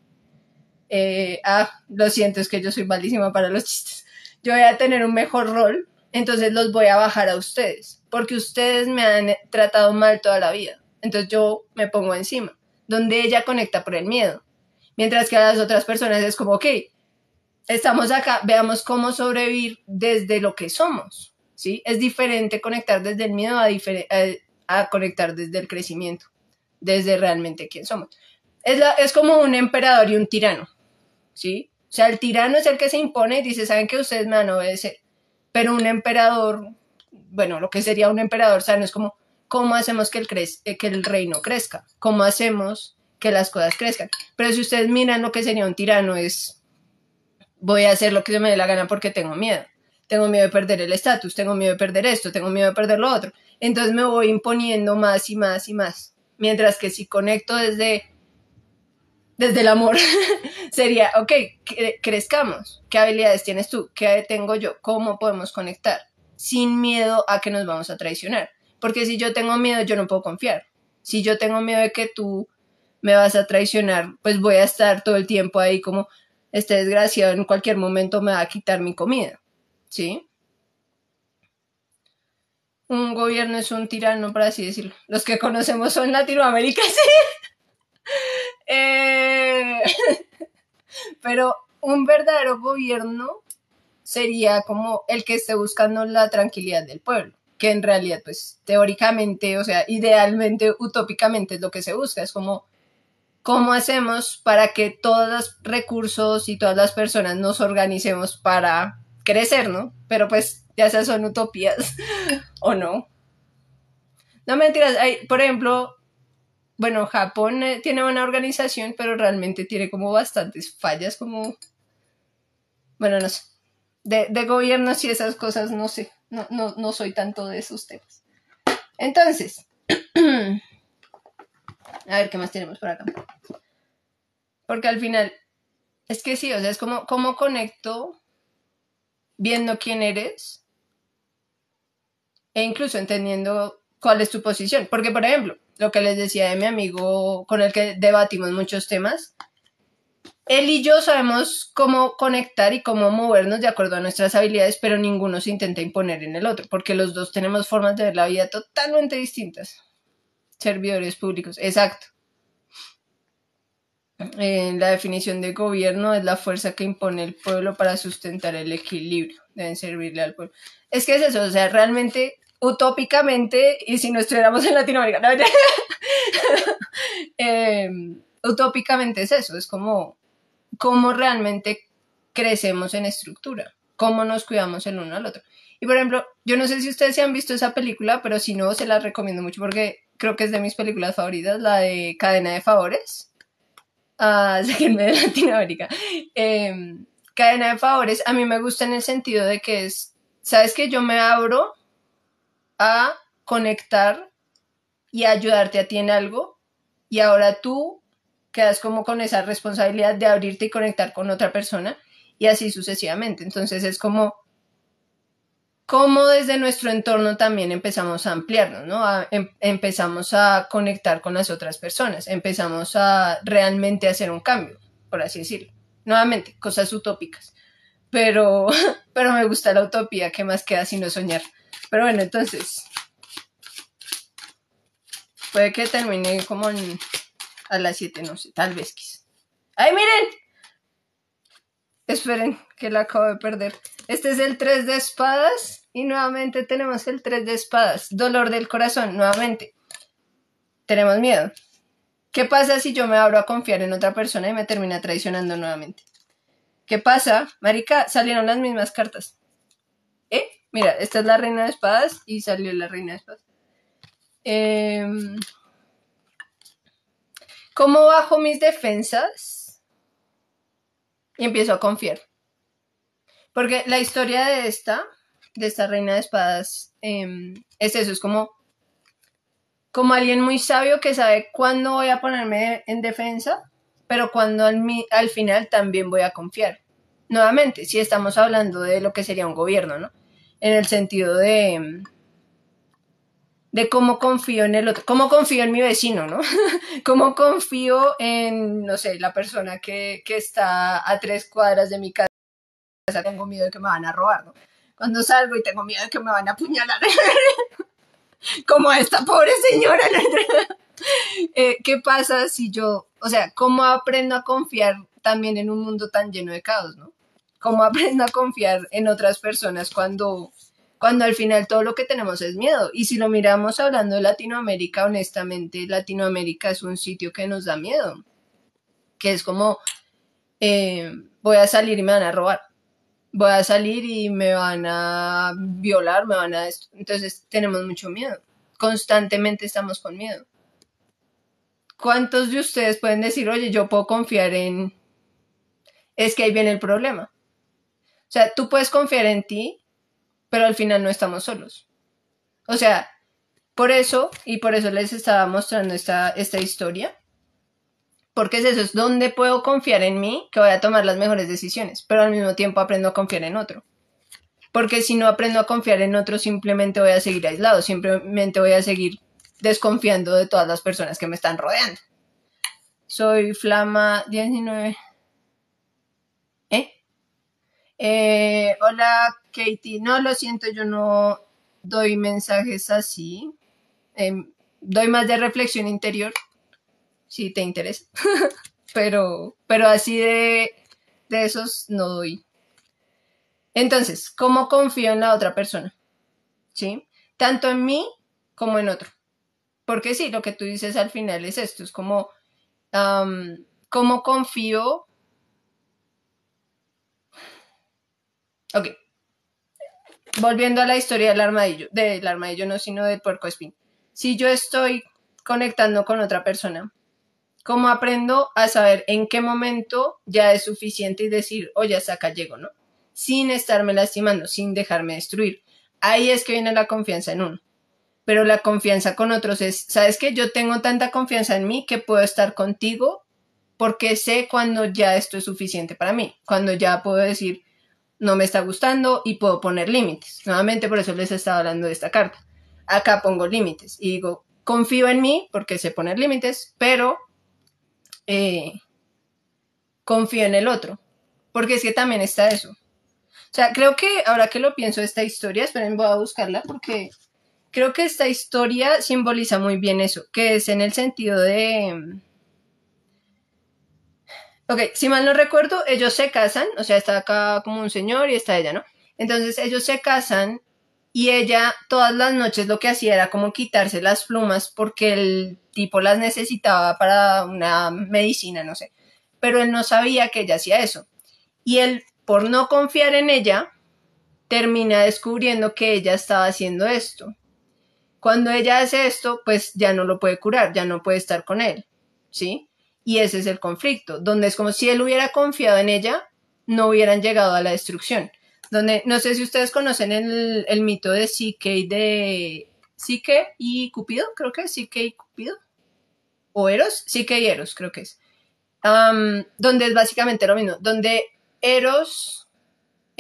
Eh, ah, lo siento, es que yo soy malísima para los chistes. Yo voy a tener un mejor rol entonces los voy a bajar a ustedes, porque ustedes me han tratado mal toda la vida. Entonces yo me pongo encima, donde ella conecta por el miedo. Mientras que a las otras personas es como, ok, estamos acá, veamos cómo sobrevivir desde lo que somos. ¿sí? Es diferente conectar desde el miedo a, conectar desde el crecimiento, desde realmente quién somos. Es, es como un emperador y un tirano. ¿sí? O sea, el tirano es el que se impone y dice, ¿saben que ustedes me van a obedecer? Pero un emperador, bueno, lo que sería un emperador sano es como, ¿cómo hacemos que el, eh, que el reino crezca? ¿Cómo hacemos que las cosas crezcan? Pero si ustedes miran lo que sería un tirano es, voy a hacer lo que se me dé la gana porque tengo miedo. Tengo miedo de perder el estatus, tengo miedo de perder esto, tengo miedo de perder lo otro. Entonces me voy imponiendo más y más y más. Mientras que si conecto desde desde el amor sería, ok, crezcamos, ¿qué habilidades tienes tú? ¿Qué tengo yo? ¿Cómo podemos conectar? Sin miedo a que nos vamos a traicionar. Porque si yo tengo miedo, yo no puedo confiar. Si yo tengo miedo de que tú me vas a traicionar, pues voy a estar todo el tiempo ahí como, este desgraciado en cualquier momento me va a quitar mi comida. ¿Sí? Un gobierno es un tirano, por así decirlo. Los que conocemos son Latinoamérica, sí. Eh, pero un verdadero gobierno sería como el que esté buscando la tranquilidad del pueblo, que en realidad, pues teóricamente, o sea, idealmente, utópicamente es lo que se busca, es como cómo hacemos para que todos los recursos y todas las personas nos organicemos para crecer, ¿no? Pero pues ya sea son utopías o no. No mentiras, hay, por ejemplo, bueno, Japón eh, tiene buena organización, pero realmente tiene como bastantes fallas, como, bueno, no sé, de, de gobiernos y esas cosas, no sé, no, no soy tanto de esos temas. Entonces, a ver qué más tenemos por acá. Porque al final, es que sí, o sea, es como, ¿cómo conecto viendo quién eres? E incluso entendiendo cuál es tu posición. Porque, por ejemplo, lo que les decía de mi amigo con el que debatimos muchos temas, él y yo sabemos cómo conectar y cómo movernos de acuerdo a nuestras habilidades, pero ninguno se intenta imponer en el otro, porque los dos tenemos formas de ver la vida totalmente distintas. Servidores públicos, exacto. Eh, la definición de gobierno es la fuerza que impone el pueblo para sustentar el equilibrio. Deben servirle al pueblo. Es que es eso, o sea, realmente utópicamente, y si no estuviéramos en Latinoamérica, em, utópicamente es eso, es como cómo realmente crecemos en estructura, cómo nos cuidamos el uno al otro. Y por ejemplo, yo no sé si ustedes se han visto esa película, pero si no, se la recomiendo mucho porque creo que es de mis películas favoritas, la de Cadena de Favores. Ah, de Latinoamérica. Em, cadena de Favores, a mí me gusta en el sentido de que es, ¿sabes que Yo me abro a conectar y a ayudarte a ti en algo y ahora tú quedas como con esa responsabilidad de abrirte y conectar con otra persona y así sucesivamente. Entonces es como como desde nuestro entorno también empezamos a ampliarnos, ¿no? Em, empezamos a conectar con las otras personas, empezamos a realmente hacer un cambio, por así decirlo. Nuevamente, cosas utópicas, pero, pero me gusta la utopía, ¿qué más queda sino soñar? Pero bueno, entonces. Puede que termine como a las 7, no sé, tal vez quis ¡Ay, miren! Esperen, que la acabo de perder. Este es el 3 de espadas. Y nuevamente tenemos el 3 de espadas. Dolor del corazón, nuevamente. Tenemos miedo. ¿Qué pasa si yo me abro a confiar en otra persona y me termina traicionando nuevamente? ¿Qué pasa? Marica, salieron las mismas cartas. ¿Eh? Mira, esta es la reina de espadas y salió la reina de espadas. Em, ¿Cómo bajo mis defensas? Y empiezo a confiar. Porque la historia de esta, de esta reina de espadas, em, es eso, es como, como alguien muy sabio que sabe cuándo voy a ponerme en defensa, pero cuando al, al final también voy a confiar. Nuevamente, si estamos hablando de lo que sería un gobierno, ¿no? en el sentido de de cómo confío en el otro, cómo confío en mi vecino, ¿no? cómo confío en, no sé, la persona que, está a tres cuadras de mi casa, tengo miedo de que me van a robar, ¿no? Cuando salgo y tengo miedo de que me van a apuñalar, como a esta pobre señora. Eh, ¿Qué pasa si yo, o sea, cómo aprendo a confiar también en un mundo tan lleno de caos, ¿no? cómo aprendo a confiar en otras personas cuando, cuando al final todo lo que tenemos es miedo. Y si lo miramos hablando de Latinoamérica, honestamente, Latinoamérica es un sitio que nos da miedo, que es como, eh, voy a salir y me van a robar, voy a salir y me van a violar, me van a... Entonces tenemos mucho miedo, constantemente estamos con miedo. ¿Cuántos de ustedes pueden decir, oye, yo puedo confiar en... Es que ahí viene el problema o sea, tú puedes confiar en ti, pero al final no estamos solos. O sea, por eso, y por eso les estaba mostrando esta, esta historia, porque es eso, es donde puedo confiar en mí que voy a tomar las mejores decisiones, pero al mismo tiempo aprendo a confiar en otro. Porque si no aprendo a confiar en otro, simplemente voy a seguir aislado, simplemente voy a seguir desconfiando de todas las personas que me están rodeando. Soy Flama 19. Eh, hola, Katie. No, lo siento, yo no doy mensajes así. Em, doy más de reflexión interior, si te interesa. pero, pero así de, esos no doy. Entonces, ¿cómo confío en la otra persona? ¿Sí? Tanto en mí como en otro. Porque sí, lo que tú dices al final es esto, es como, ¿cómo confío Ok. Volviendo a la historia del armadillo, del armadillo no, sino del puerco espín. Si yo estoy conectando con otra persona, ¿cómo aprendo a saber en qué momento ya es suficiente y decir, oye, oh, ya acá llego, ¿no? Sin estarme lastimando, sin dejarme destruir. Ahí es que viene la confianza en uno. Pero la confianza con otros es, ¿sabes qué? Yo tengo tanta confianza en mí que puedo estar contigo porque sé cuando ya esto es suficiente para mí, cuando ya puedo decir, no me está gustando y puedo poner límites. Nuevamente, por eso les estaba hablando de esta carta. Acá pongo límites y digo, confío en mí porque sé poner límites, pero eh, confío en el otro, porque es que también está eso. O sea, creo que ahora que lo pienso, esta historia, esperen, voy a buscarla porque creo que esta historia simboliza muy bien eso, que es en el sentido de Ok, si mal no recuerdo, ellos se casan, o sea, está acá como un señor y está ella, ¿no? Entonces ellos se casan y ella todas las noches lo que hacía era como quitarse las plumas porque el tipo las necesitaba para una medicina, no sé. Pero él no sabía que ella hacía eso. Y él, por no confiar en ella, termina descubriendo que ella estaba haciendo esto. Cuando ella hace esto, pues ya no lo puede curar, ya no puede estar con él, ¿sí? Y ese es el conflicto, donde es como si él hubiera confiado en ella, no hubieran llegado a la destrucción. Donde, no sé si ustedes conocen el, mito de Psique de Psique y Cupido, creo que es Psique y Cupido. O Eros, Psique y Eros, creo que es. donde es básicamente lo mismo, donde Eros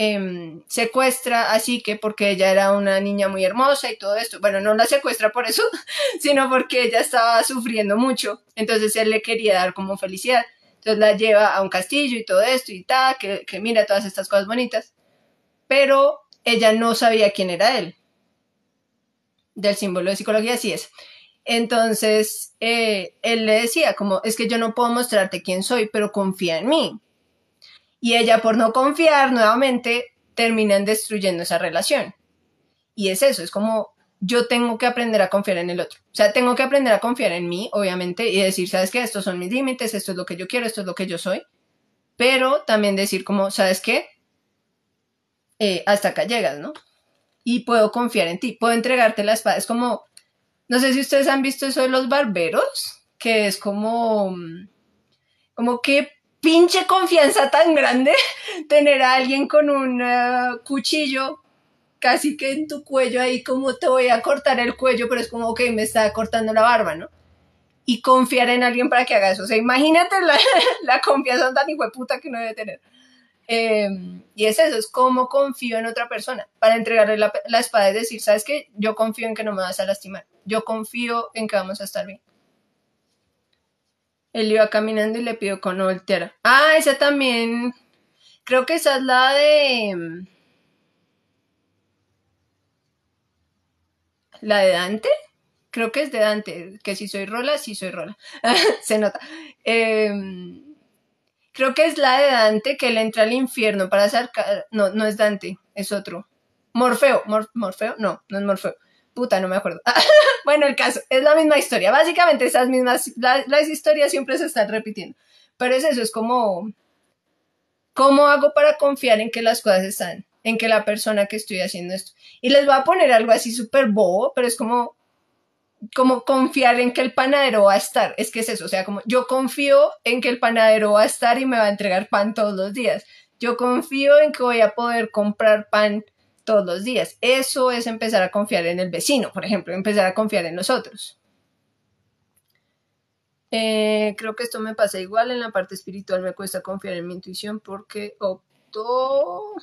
Em, secuestra así que porque ella era una niña muy hermosa y todo esto. Bueno, no la secuestra por eso, sino porque ella estaba sufriendo mucho. Entonces él le quería dar como felicidad. Entonces la lleva a un castillo y todo esto y tal, que, mira todas estas cosas bonitas. Pero ella no sabía quién era él. Del símbolo de psicología, así es. Entonces, eh, él le decía, como, es que yo no puedo mostrarte quién soy, pero confía en mí. Y ella, por no confiar nuevamente, terminan destruyendo esa relación. Y es eso, es como yo tengo que aprender a confiar en el otro. O sea, tengo que aprender a confiar en mí, obviamente, y decir, ¿sabes qué? Estos son mis límites, esto es lo que yo quiero, esto es lo que yo soy. Pero también decir como, ¿sabes qué? Eh, hasta acá llegas, ¿no? Y puedo confiar en ti, puedo entregarte la espada. Es como, no sé si ustedes han visto eso de los barberos, que es como, mm, como que pinche confianza tan grande tener a alguien con un eh, cuchillo casi que en tu cuello ahí como te voy a cortar el cuello, pero es como, ok, me está cortando la barba, ¿no? Y confiar en alguien para que haga eso. O sea, imagínate la, confianza tan puta que no debe tener. Em, y es eso, es cómo confío en otra persona. Para entregarle la, espada y decir, ¿sabes qué? Yo confío en que no me vas a lastimar. Yo confío en que vamos a estar bien. Él iba caminando y le pidió con no Ah, esa también. Creo que esa es la de. Mm, ¿La de Dante? Creo que es de Dante. Que si soy Rola, sí soy Rola. Se nota. Em, creo que es la de Dante que le entra al infierno para hacer. No, no es Dante, es otro. Morfeo. Morfeo, no, no es Morfeo. Puta, no me acuerdo. bueno, el caso, es la misma historia. Básicamente, esas mismas, las historias siempre se están repitiendo. Pero es eso, es como, ¿cómo hago para confiar en que las cosas están? En que la persona que estoy haciendo esto. Y les voy a poner algo así súper bobo, pero es como, como confiar en que el panadero va a estar. Es que es eso, o sea, como yo confío en que el panadero va a estar y me va a entregar pan todos los días. Yo confío en que voy a poder comprar pan todos los días. Eso es empezar a confiar en el vecino, por ejemplo, empezar a confiar en nosotros. Eh, creo que esto me pasa igual en la parte espiritual, me cuesta confiar en mi intuición porque opto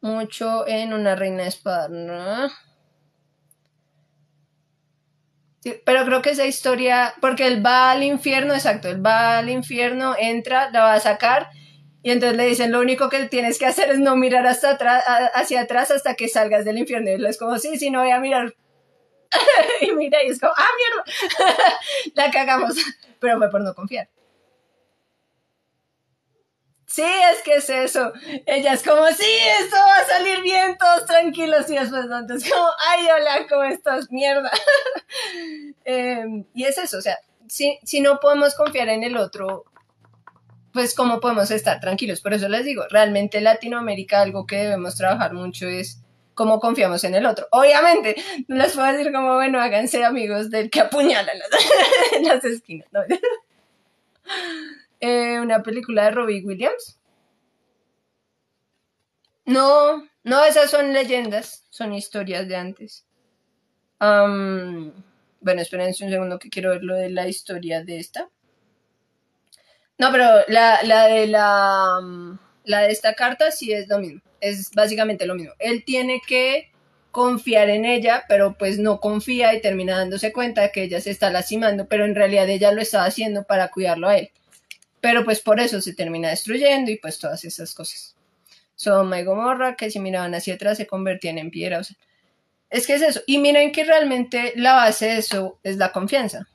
mucho en una reina de espadas. pero creo que esa historia, porque él va al infierno, exacto, él va al infierno, entra, la va a sacar y entonces le dicen, lo único que tienes que hacer es no mirar hasta atrás, hacia atrás hasta que salgas del infierno. Y es como, sí, sí, no voy a mirar. y mira, y es como, ah, mierda, la cagamos. Pero fue por no confiar. Sí, es que es eso. Ella es como, sí, esto va a salir bien, todos tranquilos. Y después entonces como, ay, hola, ¿cómo estás? Mierda. Em, y es eso, o sea, si, si no podemos confiar en el otro, pues cómo podemos estar tranquilos. Por eso les digo, realmente Latinoamérica algo que debemos trabajar mucho es cómo confiamos en el otro. Obviamente, no les puedo decir como, bueno, háganse amigos del que apuñala en las, esquinas. Eh, una película de Robbie Williams. No, no, esas son leyendas, son historias de antes. bueno, espérense un segundo que quiero ver lo de la historia de esta. No, pero la, de la, mm, la de esta carta sí es lo mismo. Es básicamente lo mismo. Él tiene que confiar en ella, pero pues no confía y termina dándose cuenta de que ella se está lastimando, pero en realidad ella lo está haciendo para cuidarlo a él. Pero pues por eso se termina destruyendo y pues todas esas cosas. Son y Gomorra, que si miraban hacia atrás se convertían en piedra. es que es eso. Y miren que realmente la base de eso es la confianza.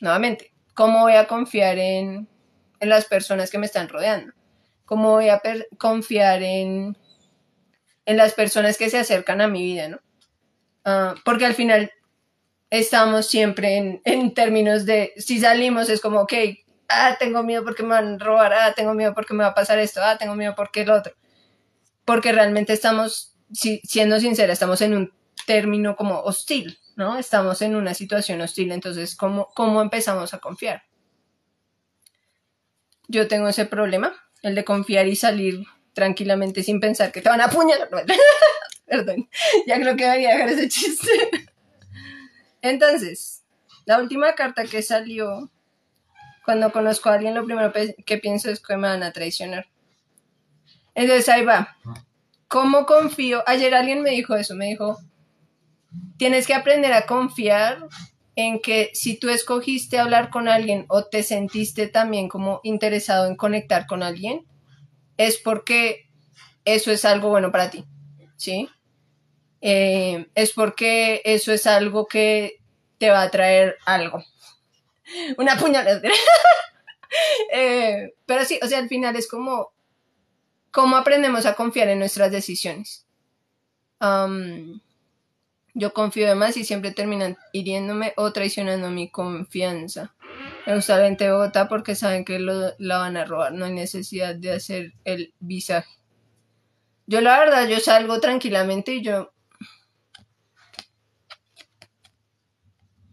Nuevamente, ¿cómo voy a confiar en en las personas que me están rodeando. ¿Cómo voy a confiar en, en las personas que se acercan a mi vida, ¿no? Ah, porque al final estamos siempre en, en, términos de si salimos es como, ok, ah, tengo miedo porque me van a robar, ah, tengo miedo porque me va a pasar esto, ah, tengo miedo porque el otro. Porque realmente estamos, si, siendo sincera, estamos en un término como hostil, ¿no? Estamos en una situación hostil, entonces, ¿cómo, cómo empezamos a confiar? Yo tengo ese problema, el de confiar y salir tranquilamente sin pensar que te van a apuñalar. Perdón, ya creo que debería dejar ese chiste. Entonces, la última carta que salió, cuando conozco a alguien, lo primero que pienso es que me van a traicionar. Entonces ahí va. ¿Cómo confío? Ayer alguien me dijo eso, me dijo, tienes que aprender a confiar en que si tú escogiste hablar con alguien o te sentiste también como interesado en conectar con alguien, es porque eso es algo bueno para ti, ¿sí? Eh, es porque eso es algo que te va a traer algo. Una puñalada. Eh, pero sí, o sea, al final es como aprendemos a confiar en nuestras decisiones. Um, yo confío de más y siempre terminan hiriéndome o traicionando mi confianza. Usualmente gente vota porque saben que la van a robar, no hay necesidad de hacer el visaje. Yo la verdad, yo salgo tranquilamente y yo...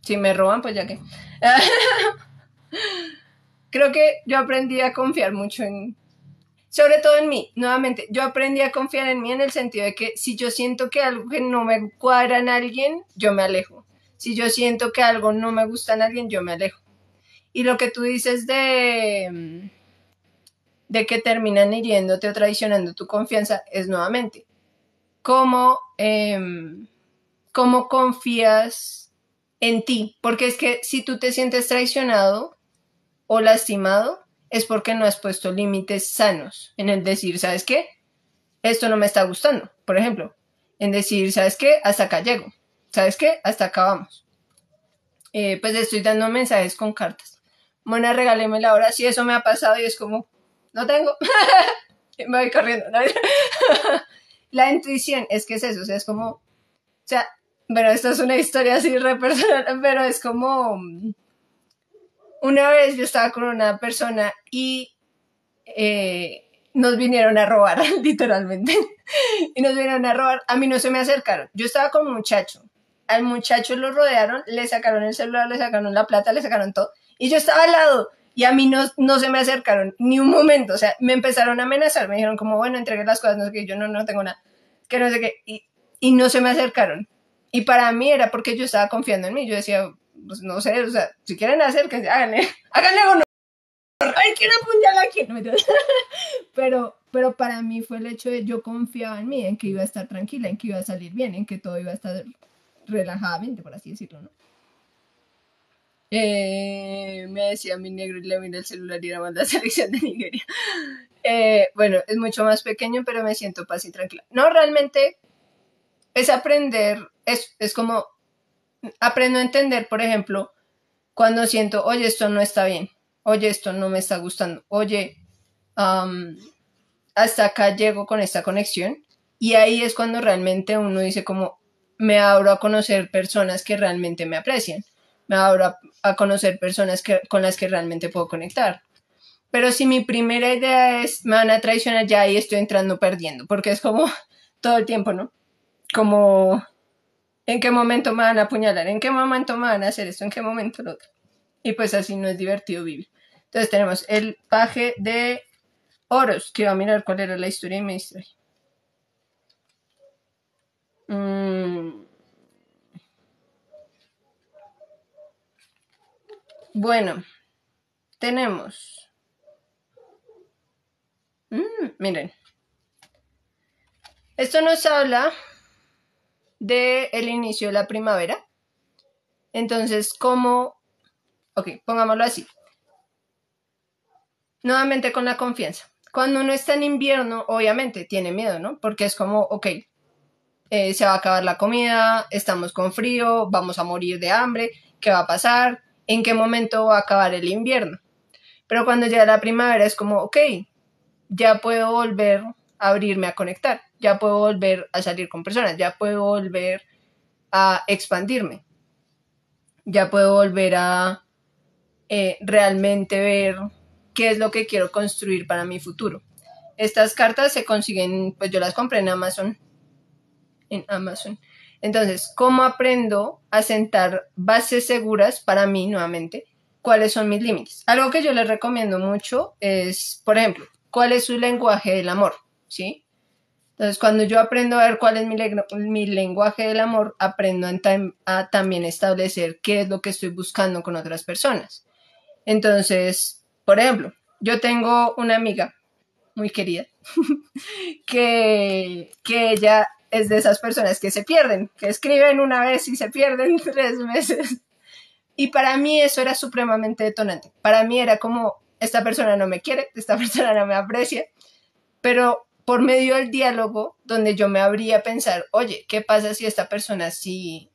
Si me roban, pues ya que... Creo que yo aprendí a confiar mucho en, sobre todo en mí, nuevamente, yo aprendí a confiar en mí en el sentido de que si yo siento que algo no me cuadra en alguien, yo me alejo. Si yo siento que algo no me gusta en alguien, yo me alejo. Y lo que tú dices de mm, de que terminan hiriéndote o traicionando tu confianza es nuevamente cómo, em, cómo confías en ti, porque es que si tú te sientes traicionado o lastimado, es porque no has puesto límites sanos en el decir, ¿sabes qué? Esto no me está gustando, por ejemplo, en decir, ¿sabes qué? Hasta acá llego, ¿sabes qué? Hasta acá vamos. Eh, pues estoy dando mensajes con cartas. Mona, regáleme la hora, si eso me ha pasado y es como, no tengo, me voy corriendo. la intuición es que es eso, o sea, es como, o sea, pero esto es una historia así re personal, pero es como una vez yo estaba con una persona y eh, nos vinieron a robar, literalmente. y nos vinieron a robar. A mí no se me acercaron. Yo estaba con un muchacho. Al muchacho lo rodearon, le sacaron el celular, le sacaron la plata, le sacaron todo. Y yo estaba al lado y a mí no, no se me acercaron ni un momento. O sea, me empezaron a amenazar. Me dijeron como, bueno, entregué las cosas, no sé qué. Yo no, no tengo nada. Que no sé qué. Y, y no se me acercaron. Y para mí era porque yo estaba confiando en mí. Yo decía, pues, no sé, o sea, si quieren hacer, que háganle, a uno. Ay, quiero apuntarla aquí. pero, pero para mí fue el hecho de yo confiaba en mí, en que iba a estar tranquila, en que iba a salir bien, en que todo iba a estar relajadamente, por así decirlo, ¿no? Eh, me decía mi negro y le miré el celular y era mandar selección de Nigeria. Eh, bueno, es mucho más pequeño, pero me siento paz y tranquila. No, realmente es aprender, es, es como aprendo a entender, por ejemplo, cuando siento, oye, esto no está bien, oye, esto no me está gustando, oye, hasta acá llego con esta conexión. Y ahí es cuando realmente uno dice como, me abro a conocer personas que realmente me aprecian, me abro a, conocer personas que, con las que realmente puedo conectar. Pero si mi primera idea es, me van a traicionar, ya ahí estoy entrando perdiendo, porque es como todo el tiempo, ¿no? Como ¿En qué momento me van a apuñalar? ¿En qué momento me van a hacer esto? ¿En qué momento lo otro? Y pues así no es divertido vivir. Entonces tenemos el paje de Oros, que iba a mirar cuál era la historia y me distrae. Mm. Bueno, tenemos. Mm, miren. Esto nos habla de el inicio de la primavera. Entonces, como, Ok, pongámoslo así. Nuevamente con la confianza. Cuando uno está en invierno, obviamente tiene miedo, ¿no? Porque es como, ok, eh, se va a acabar la comida, estamos con frío, vamos a morir de hambre, ¿qué va a pasar? ¿En qué momento va a acabar el invierno? Pero cuando llega la primavera es como, ok, ya puedo volver a abrirme a conectar ya puedo volver a salir con personas, ya puedo volver a expandirme, ya puedo volver a eh, realmente ver qué es lo que quiero construir para mi futuro. Estas cartas se consiguen, pues yo las compré en Amazon, en Amazon. Entonces, ¿cómo aprendo a sentar bases seguras para mí nuevamente? ¿Cuáles son mis límites? Algo que yo les recomiendo mucho es, por ejemplo, ¿cuál es su lenguaje del amor? ¿Sí? Entonces, cuando yo aprendo a ver cuál es mi, lenguaje del amor, aprendo a, a, también establecer qué es lo que estoy buscando con otras personas. Entonces, por ejemplo, yo tengo una amiga muy querida que, que ella es de esas personas que se pierden, que escriben una vez y se pierden tres meses. Y para mí eso era supremamente detonante. Para mí era como, esta persona no me quiere, esta persona no me aprecia, pero por medio del diálogo donde yo me habría a pensar, oye, ¿qué pasa si esta persona sí,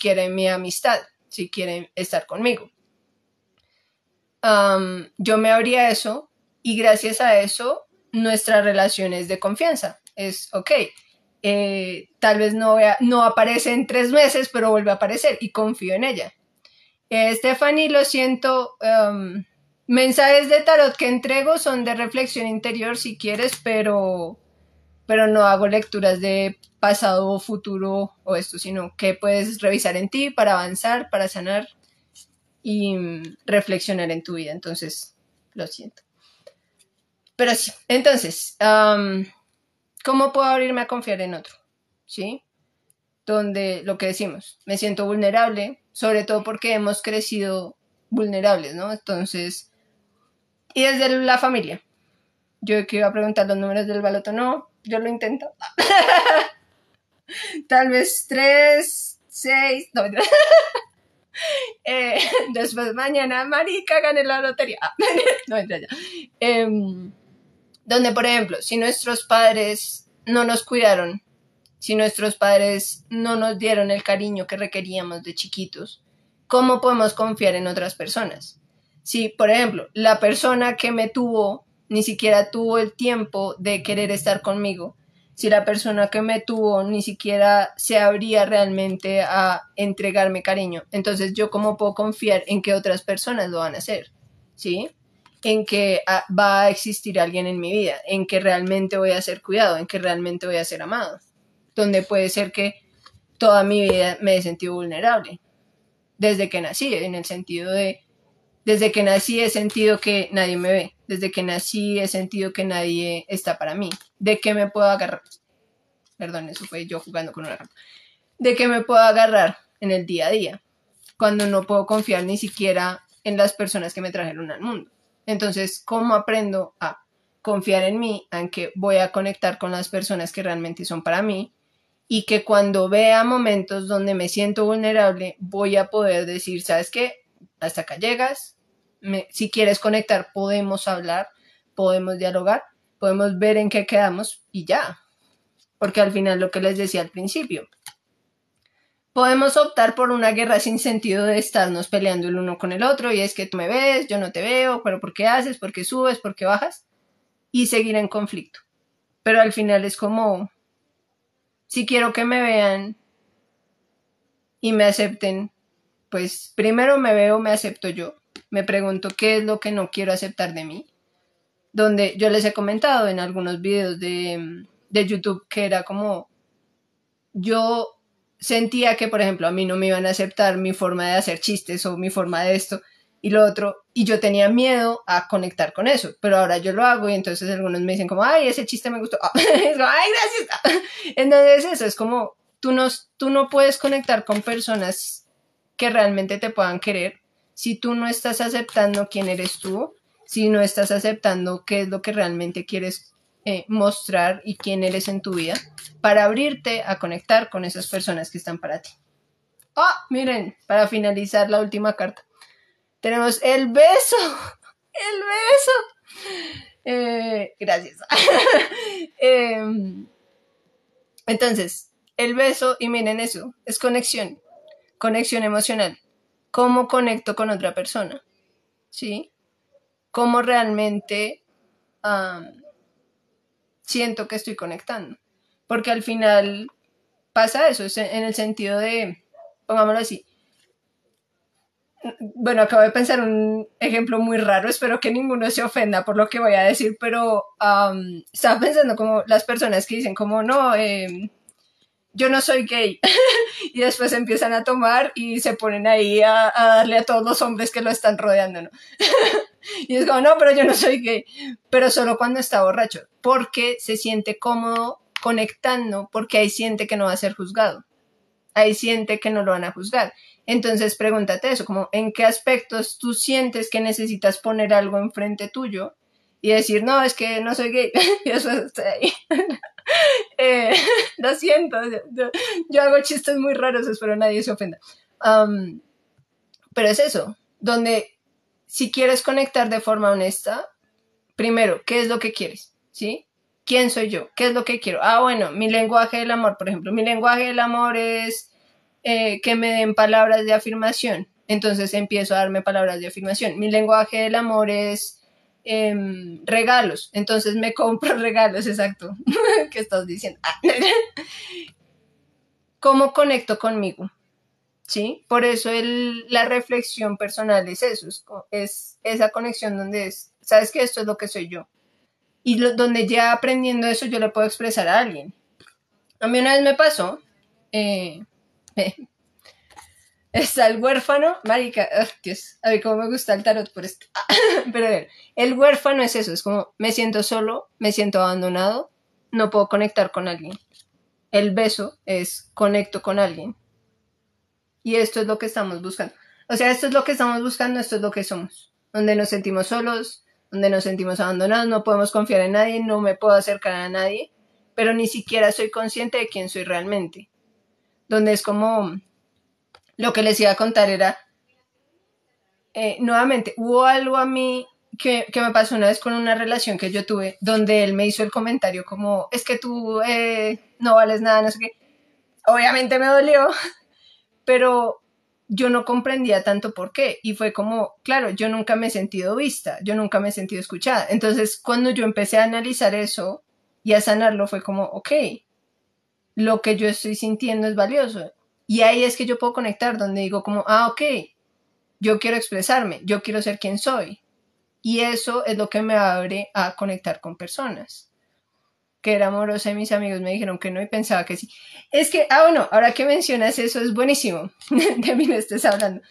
quiere mi amistad, si quiere estar conmigo? yo me habría eso y gracias a eso nuestra relación es de confianza. Es, ok, eh, tal vez no, no aparece en tres meses, pero vuelve a aparecer y confío en ella. Eh, Stephanie, lo siento, Mensajes de tarot que entrego son de reflexión interior si quieres, pero, pero no hago lecturas de pasado, o futuro o esto, sino que puedes revisar en ti para avanzar, para sanar y mm, reflexionar en tu vida. Entonces, lo siento. Pero entonces, ¿cómo puedo abrirme a confiar en otro? ¿Sí? Donde lo que decimos, me siento vulnerable, sobre todo porque hemos crecido vulnerables, ¿no? Entonces, y desde la familia. Yo que iba a preguntar los números del baloto, no, yo lo intento. Tal vez tres, seis, no. eh, después mañana, marica, gane la lotería. no, entra ya. Em, donde, por ejemplo, si nuestros padres no nos cuidaron, si nuestros padres no nos dieron el cariño que requeríamos de chiquitos, ¿cómo podemos confiar en otras personas? Si, por ejemplo, la persona que me tuvo ni siquiera tuvo el tiempo de querer estar conmigo, si la persona que me tuvo ni siquiera se abría realmente a entregarme cariño, entonces yo cómo puedo confiar en que otras personas lo van a hacer, ¿sí? En que ah, va a existir alguien en mi vida, en que realmente voy a ser cuidado, en que realmente voy a ser amado, donde puede ser que toda mi vida me he sentido vulnerable, desde que nací, en el sentido de desde que nací he sentido que nadie me ve. Desde que nací he sentido que nadie está para mí. ¿De qué me puedo agarrar? Perdón, eso fue yo jugando con una rata. ¿De qué me puedo agarrar en el día a día? Cuando no puedo confiar ni siquiera en las personas que me trajeron al mundo. Entonces, ¿cómo aprendo a confiar en mí, en que voy a conectar con las personas que realmente son para mí y que cuando vea momentos donde me siento vulnerable, voy a poder decir, ¿sabes qué? Hasta acá llegas, si quieres conectar, podemos hablar, podemos dialogar, podemos ver en qué quedamos y ya. Porque al final lo que les decía al principio, podemos optar por una guerra sin sentido de estarnos peleando el uno con el otro y es que tú me ves, yo no te veo, pero ¿por qué haces? ¿Por qué subes? ¿Por qué bajas? Y seguir en conflicto. Pero al final es como, si quiero que me vean y me acepten, pues primero me veo, me acepto yo me pregunto qué es lo que no quiero aceptar de mí, donde yo les he comentado en algunos videos de, YouTube que era como yo sentía que, por ejemplo, a mí no me iban a aceptar mi forma de hacer chistes o mi forma de esto y lo otro, y yo tenía miedo a conectar con eso, pero ahora yo lo hago y entonces algunos me dicen como, ay, ese chiste me gustó, es ay, gracias. entonces eso es como, tú no, tú no puedes conectar con personas que realmente te puedan querer si tú no estás aceptando quién eres tú, si no estás aceptando qué es lo que realmente quieres eh, mostrar y quién eres en tu vida, para abrirte a conectar con esas personas que están para ti. ¡Ah! miren, para finalizar la última carta, tenemos el beso, el beso. Eh, gracias. Em, entonces, el beso, y miren eso, es conexión, conexión emocional cómo conecto con otra persona, ¿sí? Cómo realmente siento que estoy conectando. Porque al final pasa eso, en el sentido de, pongámoslo así, bueno, acabo de pensar un ejemplo muy raro, espero que ninguno se ofenda por lo que voy a decir, pero estaba pensando como las personas que dicen como, no, em, yo no soy gay. y después empiezan a tomar y se ponen ahí a, darle a todos los hombres que lo están rodeando, y es como, no, pero yo no soy gay. Pero solo cuando está borracho, porque se siente cómodo conectando, porque ahí siente que no va a ser juzgado. Ahí siente que no lo van a juzgar. Entonces pregúntate eso, como en qué aspectos tú sientes que necesitas poner algo enfrente tuyo y decir, no, es que no soy gay. yo eso estoy ahí. Eh, lo siento, yo, hago chistes muy raros, espero nadie se ofenda. pero es eso, donde si quieres conectar de forma honesta, primero, ¿qué es lo que quieres? ¿Sí? ¿Quién soy yo? ¿Qué es lo que quiero? Ah, bueno, mi lenguaje del amor, por ejemplo. Mi lenguaje del amor es eh, que me den palabras de afirmación. Entonces empiezo a darme palabras de afirmación. Mi lenguaje del amor es Em, regalos. Entonces me compro regalos, exacto. ¿Qué estás diciendo? Ah. ¿Cómo conecto conmigo? ¿Sí? Por eso el, la reflexión personal es eso, es, esa conexión donde es, sabes que esto es lo que soy yo. Y donde ya aprendiendo eso yo le puedo expresar a alguien. A mí una vez me pasó, eh, Está el huérfano, marica, Dios, a ver cómo me gusta el tarot por esto. Pero a ver, el huérfano es eso, es como me siento solo, me siento abandonado, no puedo conectar con alguien. El beso es conecto con alguien. Y esto es lo que estamos buscando. O sea, esto es lo que estamos buscando, esto es lo que somos. Donde nos sentimos solos, donde nos sentimos abandonados, no podemos confiar en nadie, no me puedo acercar a nadie, pero ni siquiera soy consciente de quién soy realmente. Donde es como lo que les iba a contar era, eh, nuevamente, hubo algo a mí que, me pasó una vez con una relación que yo tuve, donde él me hizo el comentario como, es que tú eh, no vales nada, no sé qué. Obviamente me dolió, pero yo no comprendía tanto por qué. Y fue como, claro, yo nunca me he sentido vista, yo nunca me he sentido escuchada. Entonces, cuando yo empecé a analizar eso y a sanarlo, fue como, ok, lo que yo estoy sintiendo es valioso y ahí es que yo puedo conectar, donde digo como, ah, ok, yo quiero expresarme, yo quiero ser quien soy. Y eso es lo que me abre a conectar con personas. Que era amorosa y mis amigos me dijeron que no y pensaba que sí. Es que, ah, bueno, ahora que mencionas eso es buenísimo. de mí no estés hablando.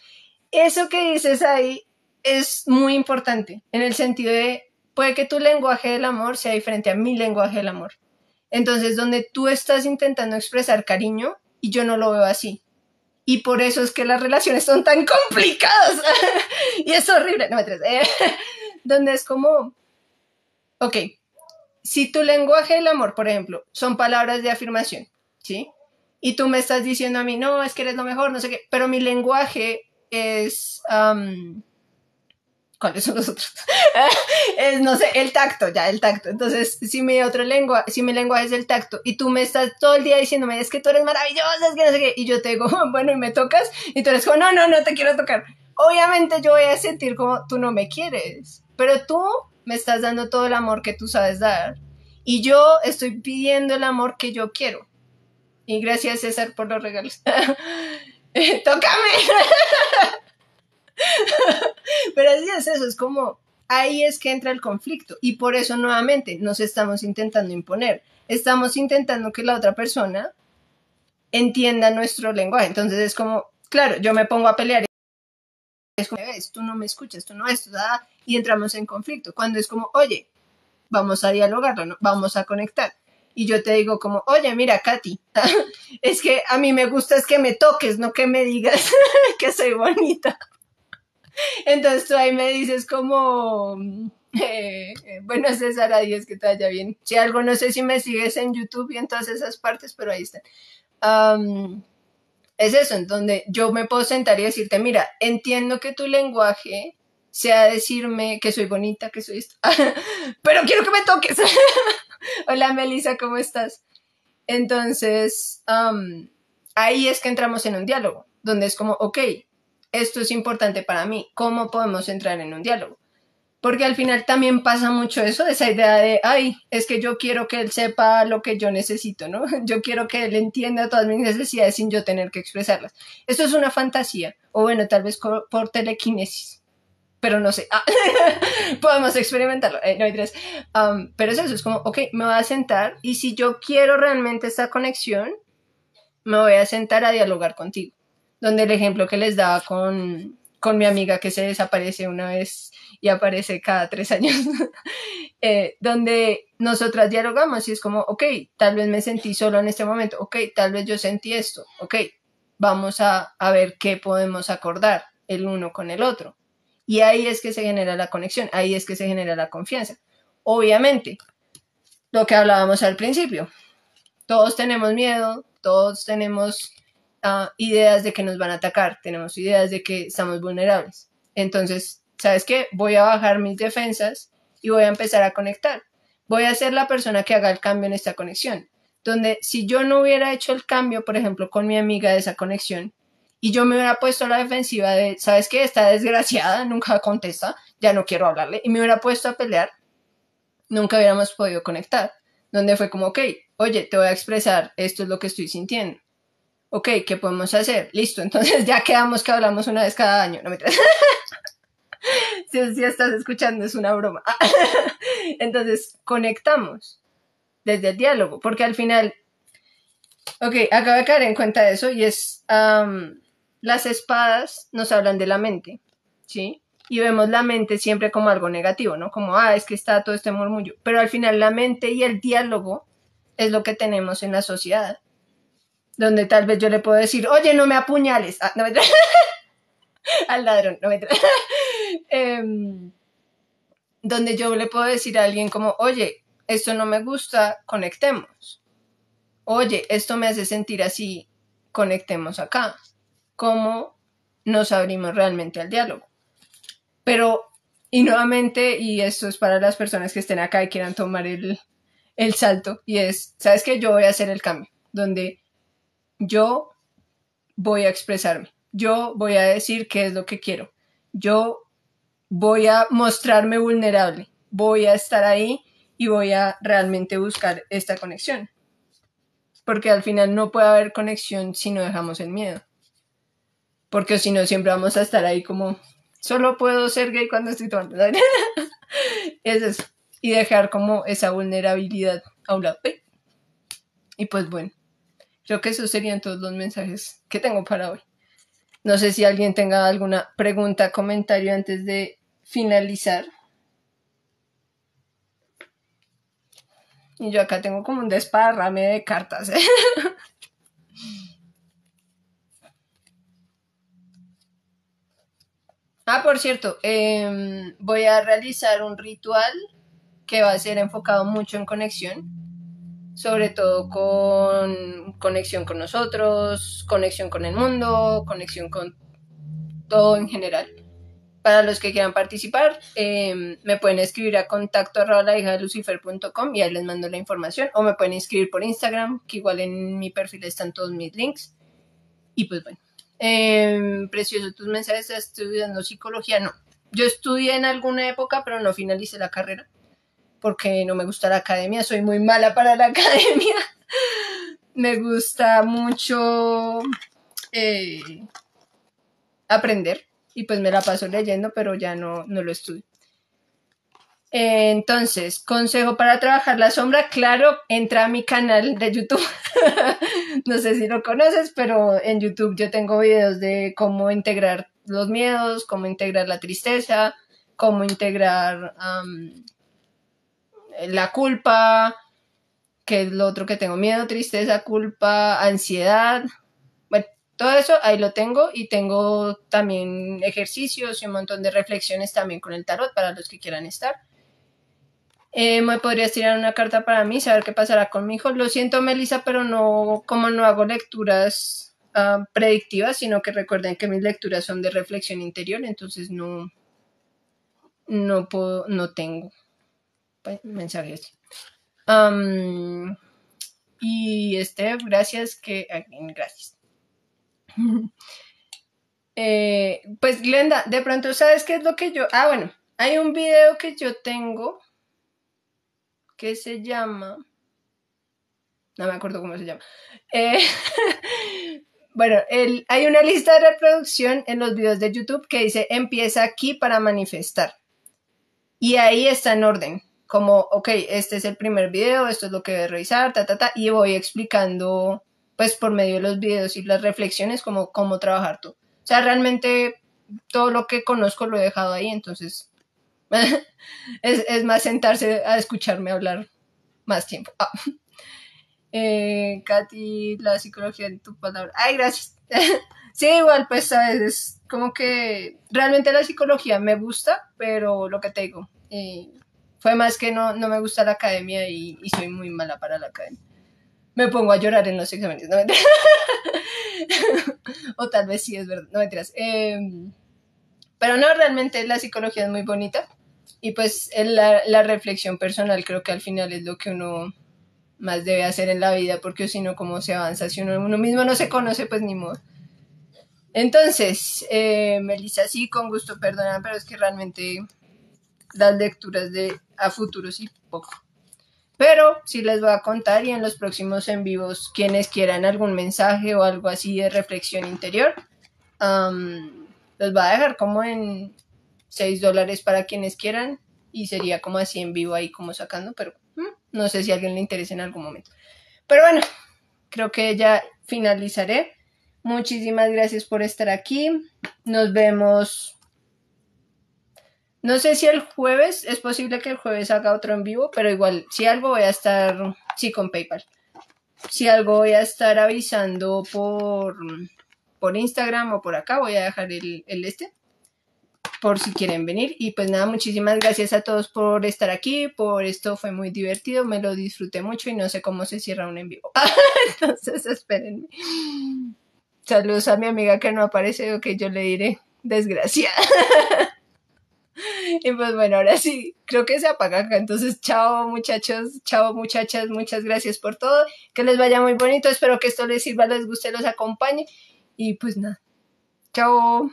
Eso que dices ahí es muy importante en el sentido de, puede que tu lenguaje del amor sea diferente a mi lenguaje del amor. Entonces, donde tú estás intentando expresar cariño, y yo no lo veo así. Y por eso es que las relaciones son tan complicadas. y es horrible. No me eh, donde es como, ok, si tu lenguaje el amor, por ejemplo, son palabras de afirmación, ¿sí? Y tú me estás diciendo a mí, no, es que eres lo mejor, no sé qué, pero mi lenguaje es... ¿cuáles son los otros? no sé, el tacto, ya, el tacto. Entonces, si mi otra lengua, si mi lengua es el tacto y tú me estás todo el día diciéndome, es que tú eres maravillosa, es que no sé qué, y yo te digo, bueno, y me tocas, y tú eres como, no, no, no te quiero tocar. Obviamente yo voy a sentir como tú no me quieres, pero tú me estás dando todo el amor que tú sabes dar y yo estoy pidiendo el amor que yo quiero. Y gracias César por los regalos. ¡Tócame! Pero así es eso, es como ahí es que entra el conflicto y por eso nuevamente nos estamos intentando imponer, estamos intentando que la otra persona entienda nuestro lenguaje. Entonces es como, claro, yo me pongo a pelear. Y es tú no me escuchas, tú no esto, y entramos en conflicto. Cuando es como, oye, vamos a dialogar, vamos a conectar. Y yo te digo como, oye, mira, Katy, es que a mí me gusta es que me toques, no que me digas que soy bonita. Entonces tú ahí me dices como, mm, eh, eh, bueno César, adiós, que te vaya bien. Si algo, no sé si me sigues en YouTube y en todas esas partes, pero ahí están. es eso, en donde yo me puedo sentar y decirte, mira, entiendo que tu lenguaje sea decirme que soy bonita, que soy esto, pero quiero que me toques. Hola Melissa, ¿cómo estás? Entonces, ahí es que entramos en un diálogo, donde es como, ok, esto es importante para mí, ¿cómo podemos entrar en un diálogo? Porque al final también pasa mucho eso, esa idea de, ay, es que yo quiero que él sepa lo que yo necesito, ¿no? Yo quiero que él entienda todas mis necesidades sin yo tener que expresarlas. Esto es una fantasía, o bueno, tal vez por telequinesis, pero no sé, ah, podemos experimentarlo, eh, no hay tres. Um, pero es eso, es como, ok, me voy a sentar y si yo quiero realmente esta conexión, me voy a sentar a dialogar contigo donde el ejemplo que les daba con, mi amiga que se desaparece una vez y aparece cada tres años, eh, donde nosotras dialogamos y es como, ok, tal vez me sentí solo en este momento, ok, tal vez yo sentí esto, ok, vamos a, a ver qué podemos acordar el uno con el otro. Y ahí es que se genera la conexión, ahí es que se genera la confianza. Obviamente, lo que hablábamos al principio, todos tenemos miedo, todos tenemos Ah, ideas de que nos van a atacar, tenemos ideas de que estamos vulnerables. Entonces, ¿sabes qué? Voy a bajar mis defensas y voy a empezar a conectar. Voy a ser la persona que haga el cambio en esta conexión. Donde si yo no hubiera hecho el cambio, por ejemplo, con mi amiga de esa conexión, y yo me hubiera puesto a la defensiva de, ¿sabes qué? Está desgraciada, nunca contesta, ya no quiero hablarle, y me hubiera puesto a pelear, nunca hubiéramos podido conectar. Donde fue como, ok, oye, te voy a expresar, esto es lo que estoy sintiendo ok, ¿qué podemos hacer? Listo, entonces ya quedamos que hablamos una vez cada año, no me si, si estás escuchando, es una broma. entonces, conectamos desde el diálogo, porque al final, ok, acabo de caer en cuenta de eso y es, las espadas nos hablan de la mente, ¿sí? y vemos la mente siempre como algo negativo, ¿no? Como, ah, es que está todo este murmullo. Pero al final la mente y el diálogo es lo que tenemos en la sociedad donde tal vez yo le puedo decir, oye, no me apuñales, ah, al ladrón, no me em, donde yo le puedo decir a alguien como, oye, esto no me gusta, conectemos. Oye, esto me hace sentir así, conectemos acá. ¿Cómo nos abrimos realmente al diálogo? Pero, y nuevamente, y esto es para las personas que estén acá y quieran tomar el, el salto, y es, ¿sabes qué? Yo voy a hacer el cambio, donde yo voy a expresarme, yo voy a decir qué es lo que quiero, yo voy a mostrarme vulnerable, voy a estar ahí y voy a realmente buscar esta conexión. Porque al final no puede haber conexión si no dejamos el miedo. Porque si no, siempre vamos a estar ahí como, solo puedo ser gay cuando estoy tomando la es Y dejar como esa vulnerabilidad a un lado. Y pues bueno. Creo que esos serían todos los mensajes que tengo para hoy. No sé si alguien tenga alguna pregunta, comentario antes de finalizar. Y yo acá tengo como un desparrame de cartas. ¿eh? ah, por cierto, em, voy a realizar un ritual que va a ser enfocado mucho en conexión sobre todo con conexión con nosotros, conexión con el mundo, conexión con todo en general. Para los que quieran participar, em, me pueden escribir a contacto arroba y ahí les mando la información. O me pueden escribir por Instagram, que igual en mi perfil están todos mis links. Y pues bueno. Em, precioso, tus mensajes, estudiando psicología? No. Yo estudié en alguna época, pero no finalicé la carrera porque no me gusta la academia, soy muy mala para la academia. me gusta mucho eh, aprender y pues me la paso leyendo, pero ya no, lo estudio. Entonces, consejo para trabajar la sombra, claro, entra a mi canal de YouTube. no sé si lo conoces, pero en YouTube yo tengo videos de cómo integrar los miedos, cómo integrar la tristeza, cómo integrar la culpa, que es lo otro que tengo, miedo, tristeza, culpa, ansiedad. Bueno, todo eso ahí lo tengo y tengo también ejercicios y un montón de reflexiones también con el tarot para los que quieran estar. Eh, me podrías tirar una carta para mí, saber qué pasará con mi hijo. Lo siento, Melissa, pero no, como no hago lecturas ah, predictivas, sino que recuerden que mis lecturas son de reflexión interior, entonces no, no puedo, no tengo. Pues, mensajes. y este gracias que... Gracias. Eh, pues Glenda, de pronto, ¿sabes qué es lo que yo... Ah, bueno, hay un video que yo tengo que se llama... No me acuerdo cómo se llama. Eh, bueno, hay una lista de reproducción en los videos de YouTube que dice empieza aquí para manifestar. Y ahí está en orden como, ok, este es el primer video, esto es lo que voy a revisar, ta, ta, ta, y voy explicando, pues por medio de los videos y las reflexiones, como cómo trabajar tú. O sea, realmente todo lo que conozco lo he dejado ahí, entonces es, es, más sentarse a escucharme hablar más tiempo. Ah. Eh, Katy, la psicología en tu palabra. Ay, gracias. sí, igual, pues, sabes, es como que realmente la psicología me gusta, pero lo que te digo, eh, fue más que no, no me gusta la academia y, soy muy mala para la academia. Me pongo a llorar en los exámenes, no o tal vez sí es verdad, no mentiras. Eh, pero no, realmente la psicología es muy bonita. Y pues la, la reflexión personal creo que al final es lo que uno más debe hacer en la vida, porque si no, ¿cómo se avanza? Si uno, uno mismo no se conoce, pues ni modo. Entonces, eh, Melissa, sí, con gusto, perdona, pero es que realmente las lecturas de a futuros y poco. Pero sí les voy a contar y en los próximos en vivos quienes quieran algún mensaje o algo así de reflexión interior, los voy a dejar como en 6 dólares para quienes quieran y sería como así en vivo ahí como sacando, pero mm, no sé si a alguien le interesa en algún momento. Pero bueno, creo que ya finalizaré. Muchísimas gracias por estar aquí. Nos vemos no sé si el jueves, es posible que el jueves haga otro en vivo, pero igual, si algo voy a estar, sí, con PayPal. Si algo voy a estar avisando por, por Instagram o por acá, voy a dejar el, el este por si quieren venir. Y pues nada, muchísimas gracias a todos por estar aquí, por esto fue muy divertido, me lo disfruté mucho y no sé cómo se cierra un en vivo. Entonces, espérenme. Saludos a mi amiga que no aparece o que yo le diré desgracia. Y pues bueno, ahora sí, creo que se apaga acá. Entonces, chao muchachos, chao muchachas, muchas gracias por todo. Que les vaya muy bonito. Espero que esto les sirva, les guste, los acompañe. Y pues nada, chao.